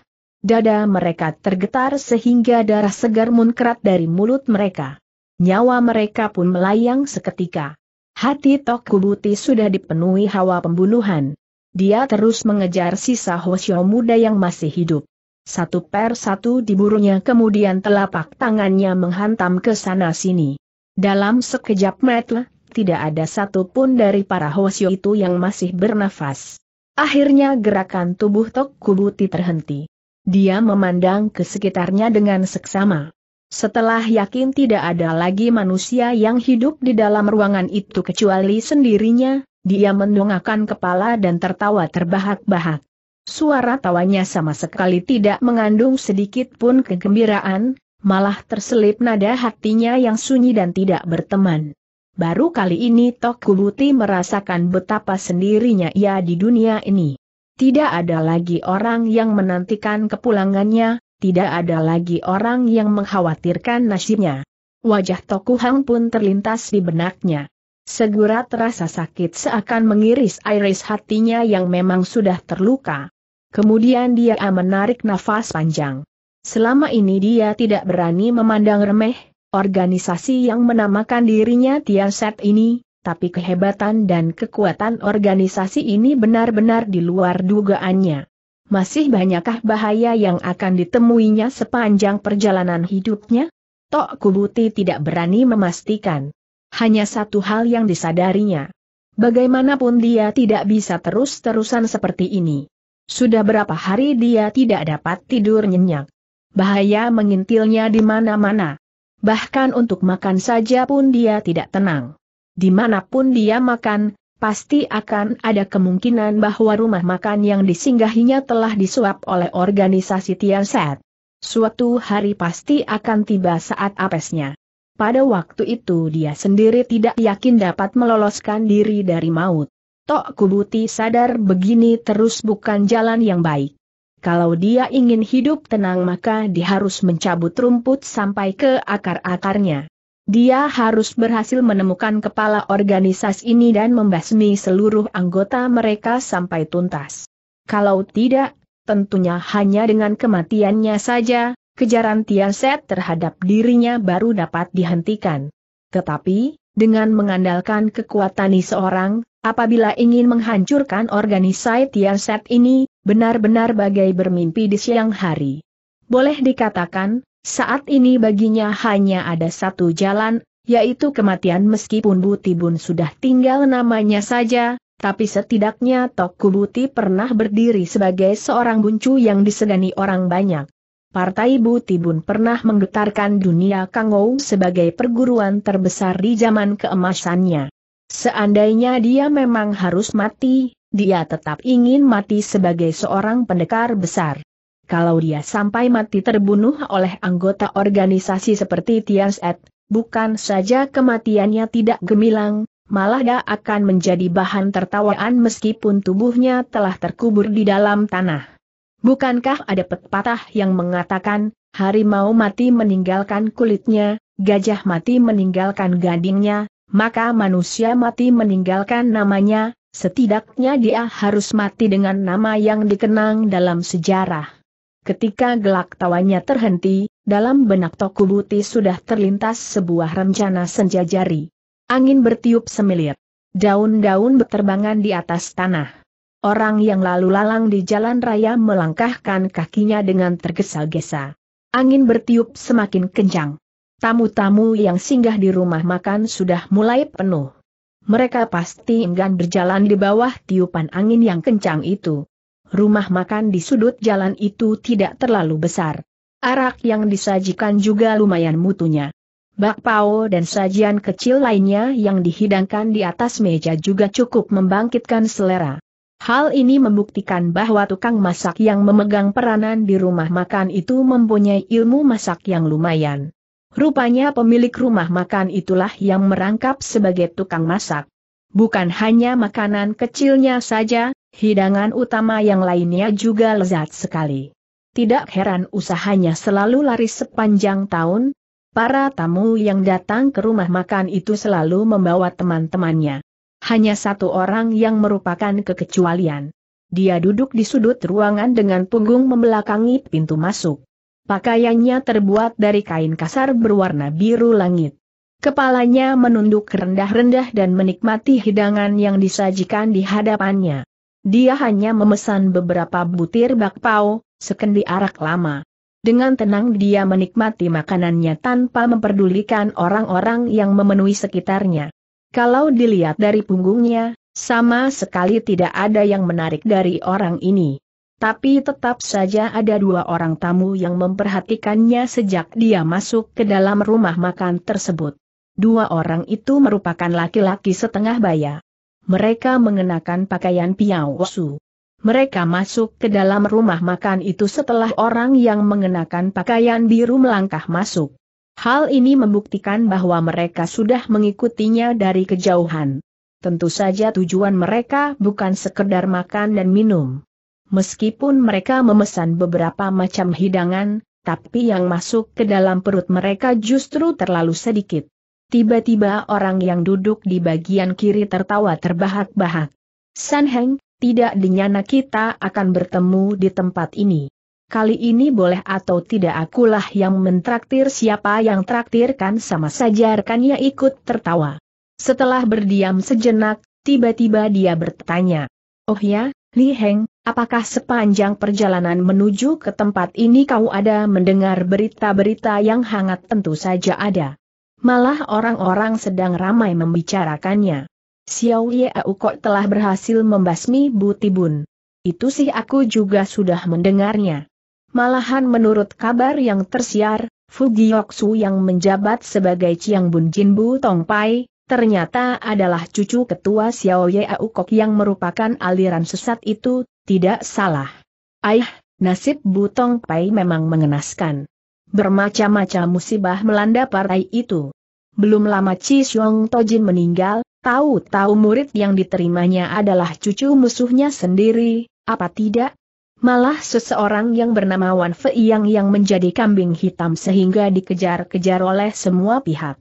Dada mereka tergetar sehingga darah segar munkrat dari mulut mereka. Nyawa mereka pun melayang seketika. Hati Tok Kubuti sudah dipenuhi hawa pembunuhan. Dia terus mengejar sisa Hwasyo muda yang masih hidup. Satu per satu diburunya kemudian telapak tangannya menghantam ke sana-sini. Dalam sekejap mata, tidak ada satupun dari para Hosyo itu yang masih bernafas. Akhirnya gerakan tubuh Tok Kubuti terhenti. Dia memandang ke sekitarnya dengan seksama. Setelah yakin tidak ada lagi manusia yang hidup di dalam ruangan itu kecuali sendirinya, dia mendongakkan kepala dan tertawa terbahak-bahak. Suara tawanya sama sekali tidak mengandung sedikit pun kegembiraan, malah terselip nada hatinya yang sunyi dan tidak berteman. Baru kali ini Tok Kubuti merasakan betapa sendirinya ia di dunia ini. Tidak ada lagi orang yang menantikan kepulangannya, tidak ada lagi orang yang mengkhawatirkan nasibnya. Wajah Tokuhang pun terlintas di benaknya. Segera terasa sakit seakan mengiris iris hatinya yang memang sudah terluka. Kemudian dia menarik nafas panjang. Selama ini dia tidak berani memandang remeh, organisasi yang menamakan dirinya Tianset ini, tapi kehebatan dan kekuatan organisasi ini benar-benar di luar dugaannya. Masih banyakkah bahaya yang akan ditemuinya sepanjang perjalanan hidupnya? Tok Kubuti tidak berani memastikan. Hanya satu hal yang disadarinya. Bagaimanapun dia tidak bisa terus-terusan seperti ini. Sudah berapa hari dia tidak dapat tidur nyenyak. Bahaya mengintilnya di mana-mana. Bahkan untuk makan saja pun dia tidak tenang. Dimanapun dia makan, pasti akan ada kemungkinan bahwa rumah makan yang disinggahinya telah disuap oleh organisasi Tianset. Suatu hari pasti akan tiba saat apesnya. Pada waktu itu dia sendiri tidak yakin dapat meloloskan diri dari maut. Tok Kubuti sadar begini terus bukan jalan yang baik. Kalau dia ingin hidup tenang maka dia harus mencabut rumput sampai ke akar-akarnya. Dia harus berhasil menemukan kepala organisasi ini dan membasmi seluruh anggota mereka sampai tuntas. Kalau tidak, tentunya hanya dengan kematiannya saja, kejaran Tianset terhadap dirinya baru dapat dihentikan. Tetapi, dengan mengandalkan kekuatan seorang, Apabila ingin menghancurkan organisasi Tianset ini, benar-benar bagai bermimpi di siang hari. Boleh dikatakan, saat ini baginya hanya ada satu jalan, yaitu kematian meskipun Bu Tibun sudah tinggal namanya saja, tapi setidaknya Toku Buti pernah berdiri sebagai seorang buncu yang disegani orang banyak. Partai Buti Tibun pernah menggetarkan dunia Kangou sebagai perguruan terbesar di zaman keemasannya. Seandainya dia memang harus mati, dia tetap ingin mati sebagai seorang pendekar besar. Kalau dia sampai mati terbunuh oleh anggota organisasi seperti Tianset, bukan saja kematiannya tidak gemilang, malah dia akan menjadi bahan tertawaan meskipun tubuhnya telah terkubur di dalam tanah. Bukankah ada pepatah yang mengatakan, harimau mati meninggalkan kulitnya, gajah mati meninggalkan gadingnya, maka manusia mati meninggalkan namanya, setidaknya dia harus mati dengan nama yang dikenang dalam sejarah. Ketika gelak tawanya terhenti, dalam benak Tokubuti sudah terlintas sebuah rencana senja jari. Angin bertiup semilir. Daun-daun berterbangan di atas tanah. Orang yang lalu lalang di jalan raya melangkahkan kakinya dengan tergesa-gesa. Angin bertiup semakin kencang. Tamu-tamu yang singgah di rumah makan sudah mulai penuh. Mereka pasti enggan berjalan di bawah tiupan angin yang kencang itu. Rumah makan di sudut jalan itu tidak terlalu besar. Arak yang disajikan juga lumayan mutunya. Bakpao dan sajian kecil lainnya yang dihidangkan di atas meja juga cukup membangkitkan selera. Hal ini membuktikan bahwa tukang masak yang memegang peranan di rumah makan itu mempunyai ilmu masak yang lumayan. Rupanya pemilik rumah makan itulah yang merangkap sebagai tukang masak. Bukan hanya makanan kecilnya saja, hidangan utama yang lainnya juga lezat sekali. Tidak heran usahanya selalu laris sepanjang tahun, para tamu yang datang ke rumah makan itu selalu membawa teman-temannya. Hanya satu orang yang merupakan kekecualian. Dia duduk di sudut ruangan dengan punggung membelakangi pintu masuk. Pakaiannya terbuat dari kain kasar berwarna biru langit. Kepalanya menunduk rendah-rendah dan menikmati hidangan yang disajikan di hadapannya. Dia hanya memesan beberapa butir bakpao, sekendi arak lama. Dengan tenang dia menikmati makanannya tanpa memperdulikan orang-orang yang memenuhi sekitarnya. Kalau dilihat dari punggungnya, sama sekali tidak ada yang menarik dari orang ini. Tapi tetap saja ada dua orang tamu yang memperhatikannya sejak dia masuk ke dalam rumah makan tersebut. Dua orang itu merupakan laki-laki setengah baya. Mereka mengenakan pakaian piawasu. Mereka masuk ke dalam rumah makan itu setelah orang yang mengenakan pakaian biru melangkah masuk. Hal ini membuktikan bahwa mereka sudah mengikutinya dari kejauhan. Tentu saja tujuan mereka bukan sekedar makan dan minum meskipun mereka memesan beberapa macam hidangan, tapi yang masuk ke dalam perut mereka justru terlalu sedikit. Tiba-tiba orang yang duduk di bagian kiri tertawa terbahak-bahak. San Heng, tidak dinyana kita akan bertemu di tempat ini. Kali ini boleh atau tidak akulah yang mentraktir siapa yang traktirkan sama saja rekannya ikut tertawa. Setelah berdiam sejenak, tiba-tiba dia bertanya. Oh ya, Li Heng, apakah sepanjang perjalanan menuju ke tempat ini kau ada mendengar berita-berita yang hangat tentu saja ada. Malah orang-orang sedang ramai membicarakannya. Xiao Yau kok telah berhasil membasmi Butibun. Itu sih aku juga sudah mendengarnya. Malahan menurut kabar yang tersiar, Fu Su yang menjabat sebagai Chiang Bun Jin Bu Tong Pai, ternyata adalah cucu ketua Xiao Ye Aukok yang merupakan aliran sesat itu, tidak salah. Aih, nasib Butong Pai memang mengenaskan. Bermacam-macam musibah melanda partai itu. Belum lama Chi Xiong Tojin meninggal, tahu-tahu murid yang diterimanya adalah cucu musuhnya sendiri, apa tidak? Malah seseorang yang bernama Wan yang yang menjadi kambing hitam sehingga dikejar-kejar oleh semua pihak.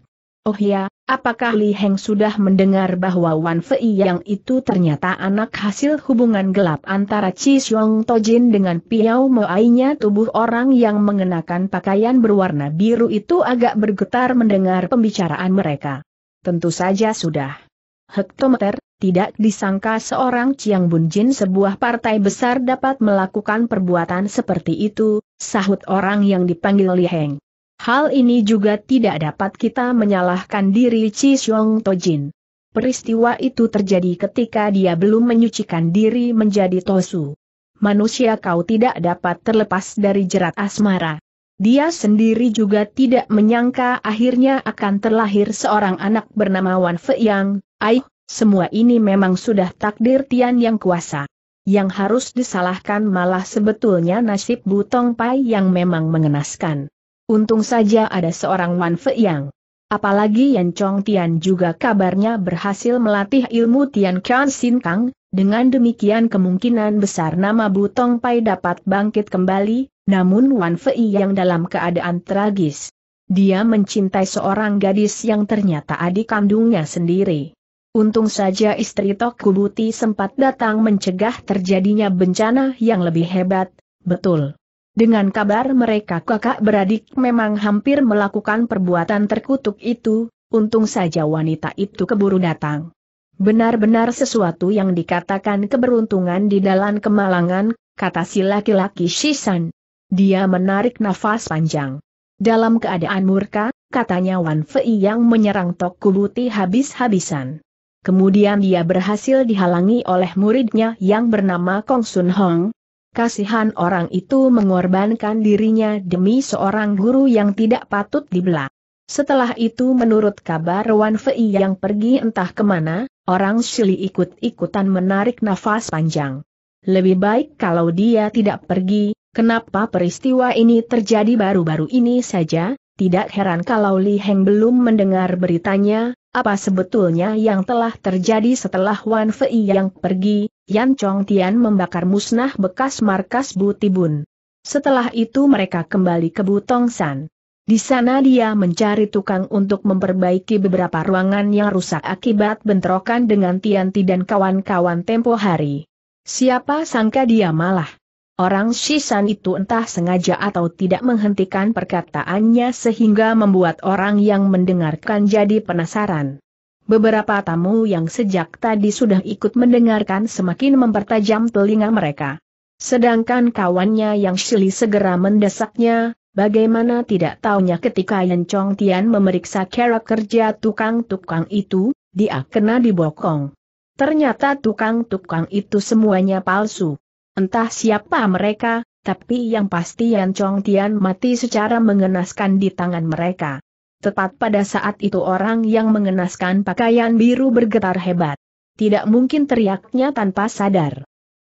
Oh ya, apakah Li Heng sudah mendengar bahwa Wan Fei yang itu ternyata anak hasil hubungan gelap antara Chi Xiong Tojin dengan Piao Moainya tubuh orang yang mengenakan pakaian berwarna biru itu agak bergetar mendengar pembicaraan mereka. Tentu saja sudah. Hektometer, tidak disangka seorang Chiang Bun Jin sebuah partai besar dapat melakukan perbuatan seperti itu, sahut orang yang dipanggil Li Heng. Hal ini juga tidak dapat kita menyalahkan diri Chi Xiong Tojin. Peristiwa itu terjadi ketika dia belum menyucikan diri menjadi Tosu. Manusia kau tidak dapat terlepas dari jerat asmara. Dia sendiri juga tidak menyangka akhirnya akan terlahir seorang anak bernama Wan yang, Ai, semua ini memang sudah takdir Tian yang kuasa. Yang harus disalahkan malah sebetulnya nasib Butong Pai yang memang mengenaskan. Untung saja ada seorang Wan Fe Yang. Apalagi Yan Chong Tian juga kabarnya berhasil melatih ilmu Tian Kian Sin Kang, dengan demikian kemungkinan besar nama Bu Tong Pai dapat bangkit kembali, namun Wan Fei yang dalam keadaan tragis. Dia mencintai seorang gadis yang ternyata adik kandungnya sendiri. Untung saja istri Tok Kubuti sempat datang mencegah terjadinya bencana yang lebih hebat, betul. Dengan kabar mereka kakak beradik memang hampir melakukan perbuatan terkutuk itu, untung saja wanita itu keburu datang. Benar-benar sesuatu yang dikatakan keberuntungan di dalam kemalangan, kata si laki-laki Shisan. Dia menarik nafas panjang. Dalam keadaan murka, katanya Wan Fei yang menyerang Tok Kuluti habis-habisan. Kemudian dia berhasil dihalangi oleh muridnya yang bernama Kong Sun Hong, Kasihan orang itu mengorbankan dirinya demi seorang guru yang tidak patut dibela. Setelah itu menurut kabar Wan Fei yang pergi entah kemana, orang Shili ikut-ikutan menarik nafas panjang. Lebih baik kalau dia tidak pergi, kenapa peristiwa ini terjadi baru-baru ini saja, tidak heran kalau Li Heng belum mendengar beritanya, apa sebetulnya yang telah terjadi setelah Wan Fei yang pergi, Yan Chong Tian membakar musnah bekas markas Butibun. Setelah itu mereka kembali ke Butongsan. Di sana dia mencari tukang untuk memperbaiki beberapa ruangan yang rusak akibat bentrokan dengan Tianti dan kawan-kawan tempo hari. Siapa sangka dia malah Orang Shisan itu entah sengaja atau tidak menghentikan perkataannya sehingga membuat orang yang mendengarkan jadi penasaran. Beberapa tamu yang sejak tadi sudah ikut mendengarkan semakin mempertajam telinga mereka. Sedangkan kawannya yang Shili segera mendesaknya, bagaimana tidak taunya ketika Yan Chong Tian memeriksa kerak kerja tukang-tukang itu, dia kena dibokong. Ternyata tukang-tukang itu semuanya palsu. Entah siapa mereka, tapi yang pasti Yan Chong Tian mati secara mengenaskan di tangan mereka. Tepat pada saat itu orang yang mengenaskan pakaian biru bergetar hebat. Tidak mungkin teriaknya tanpa sadar.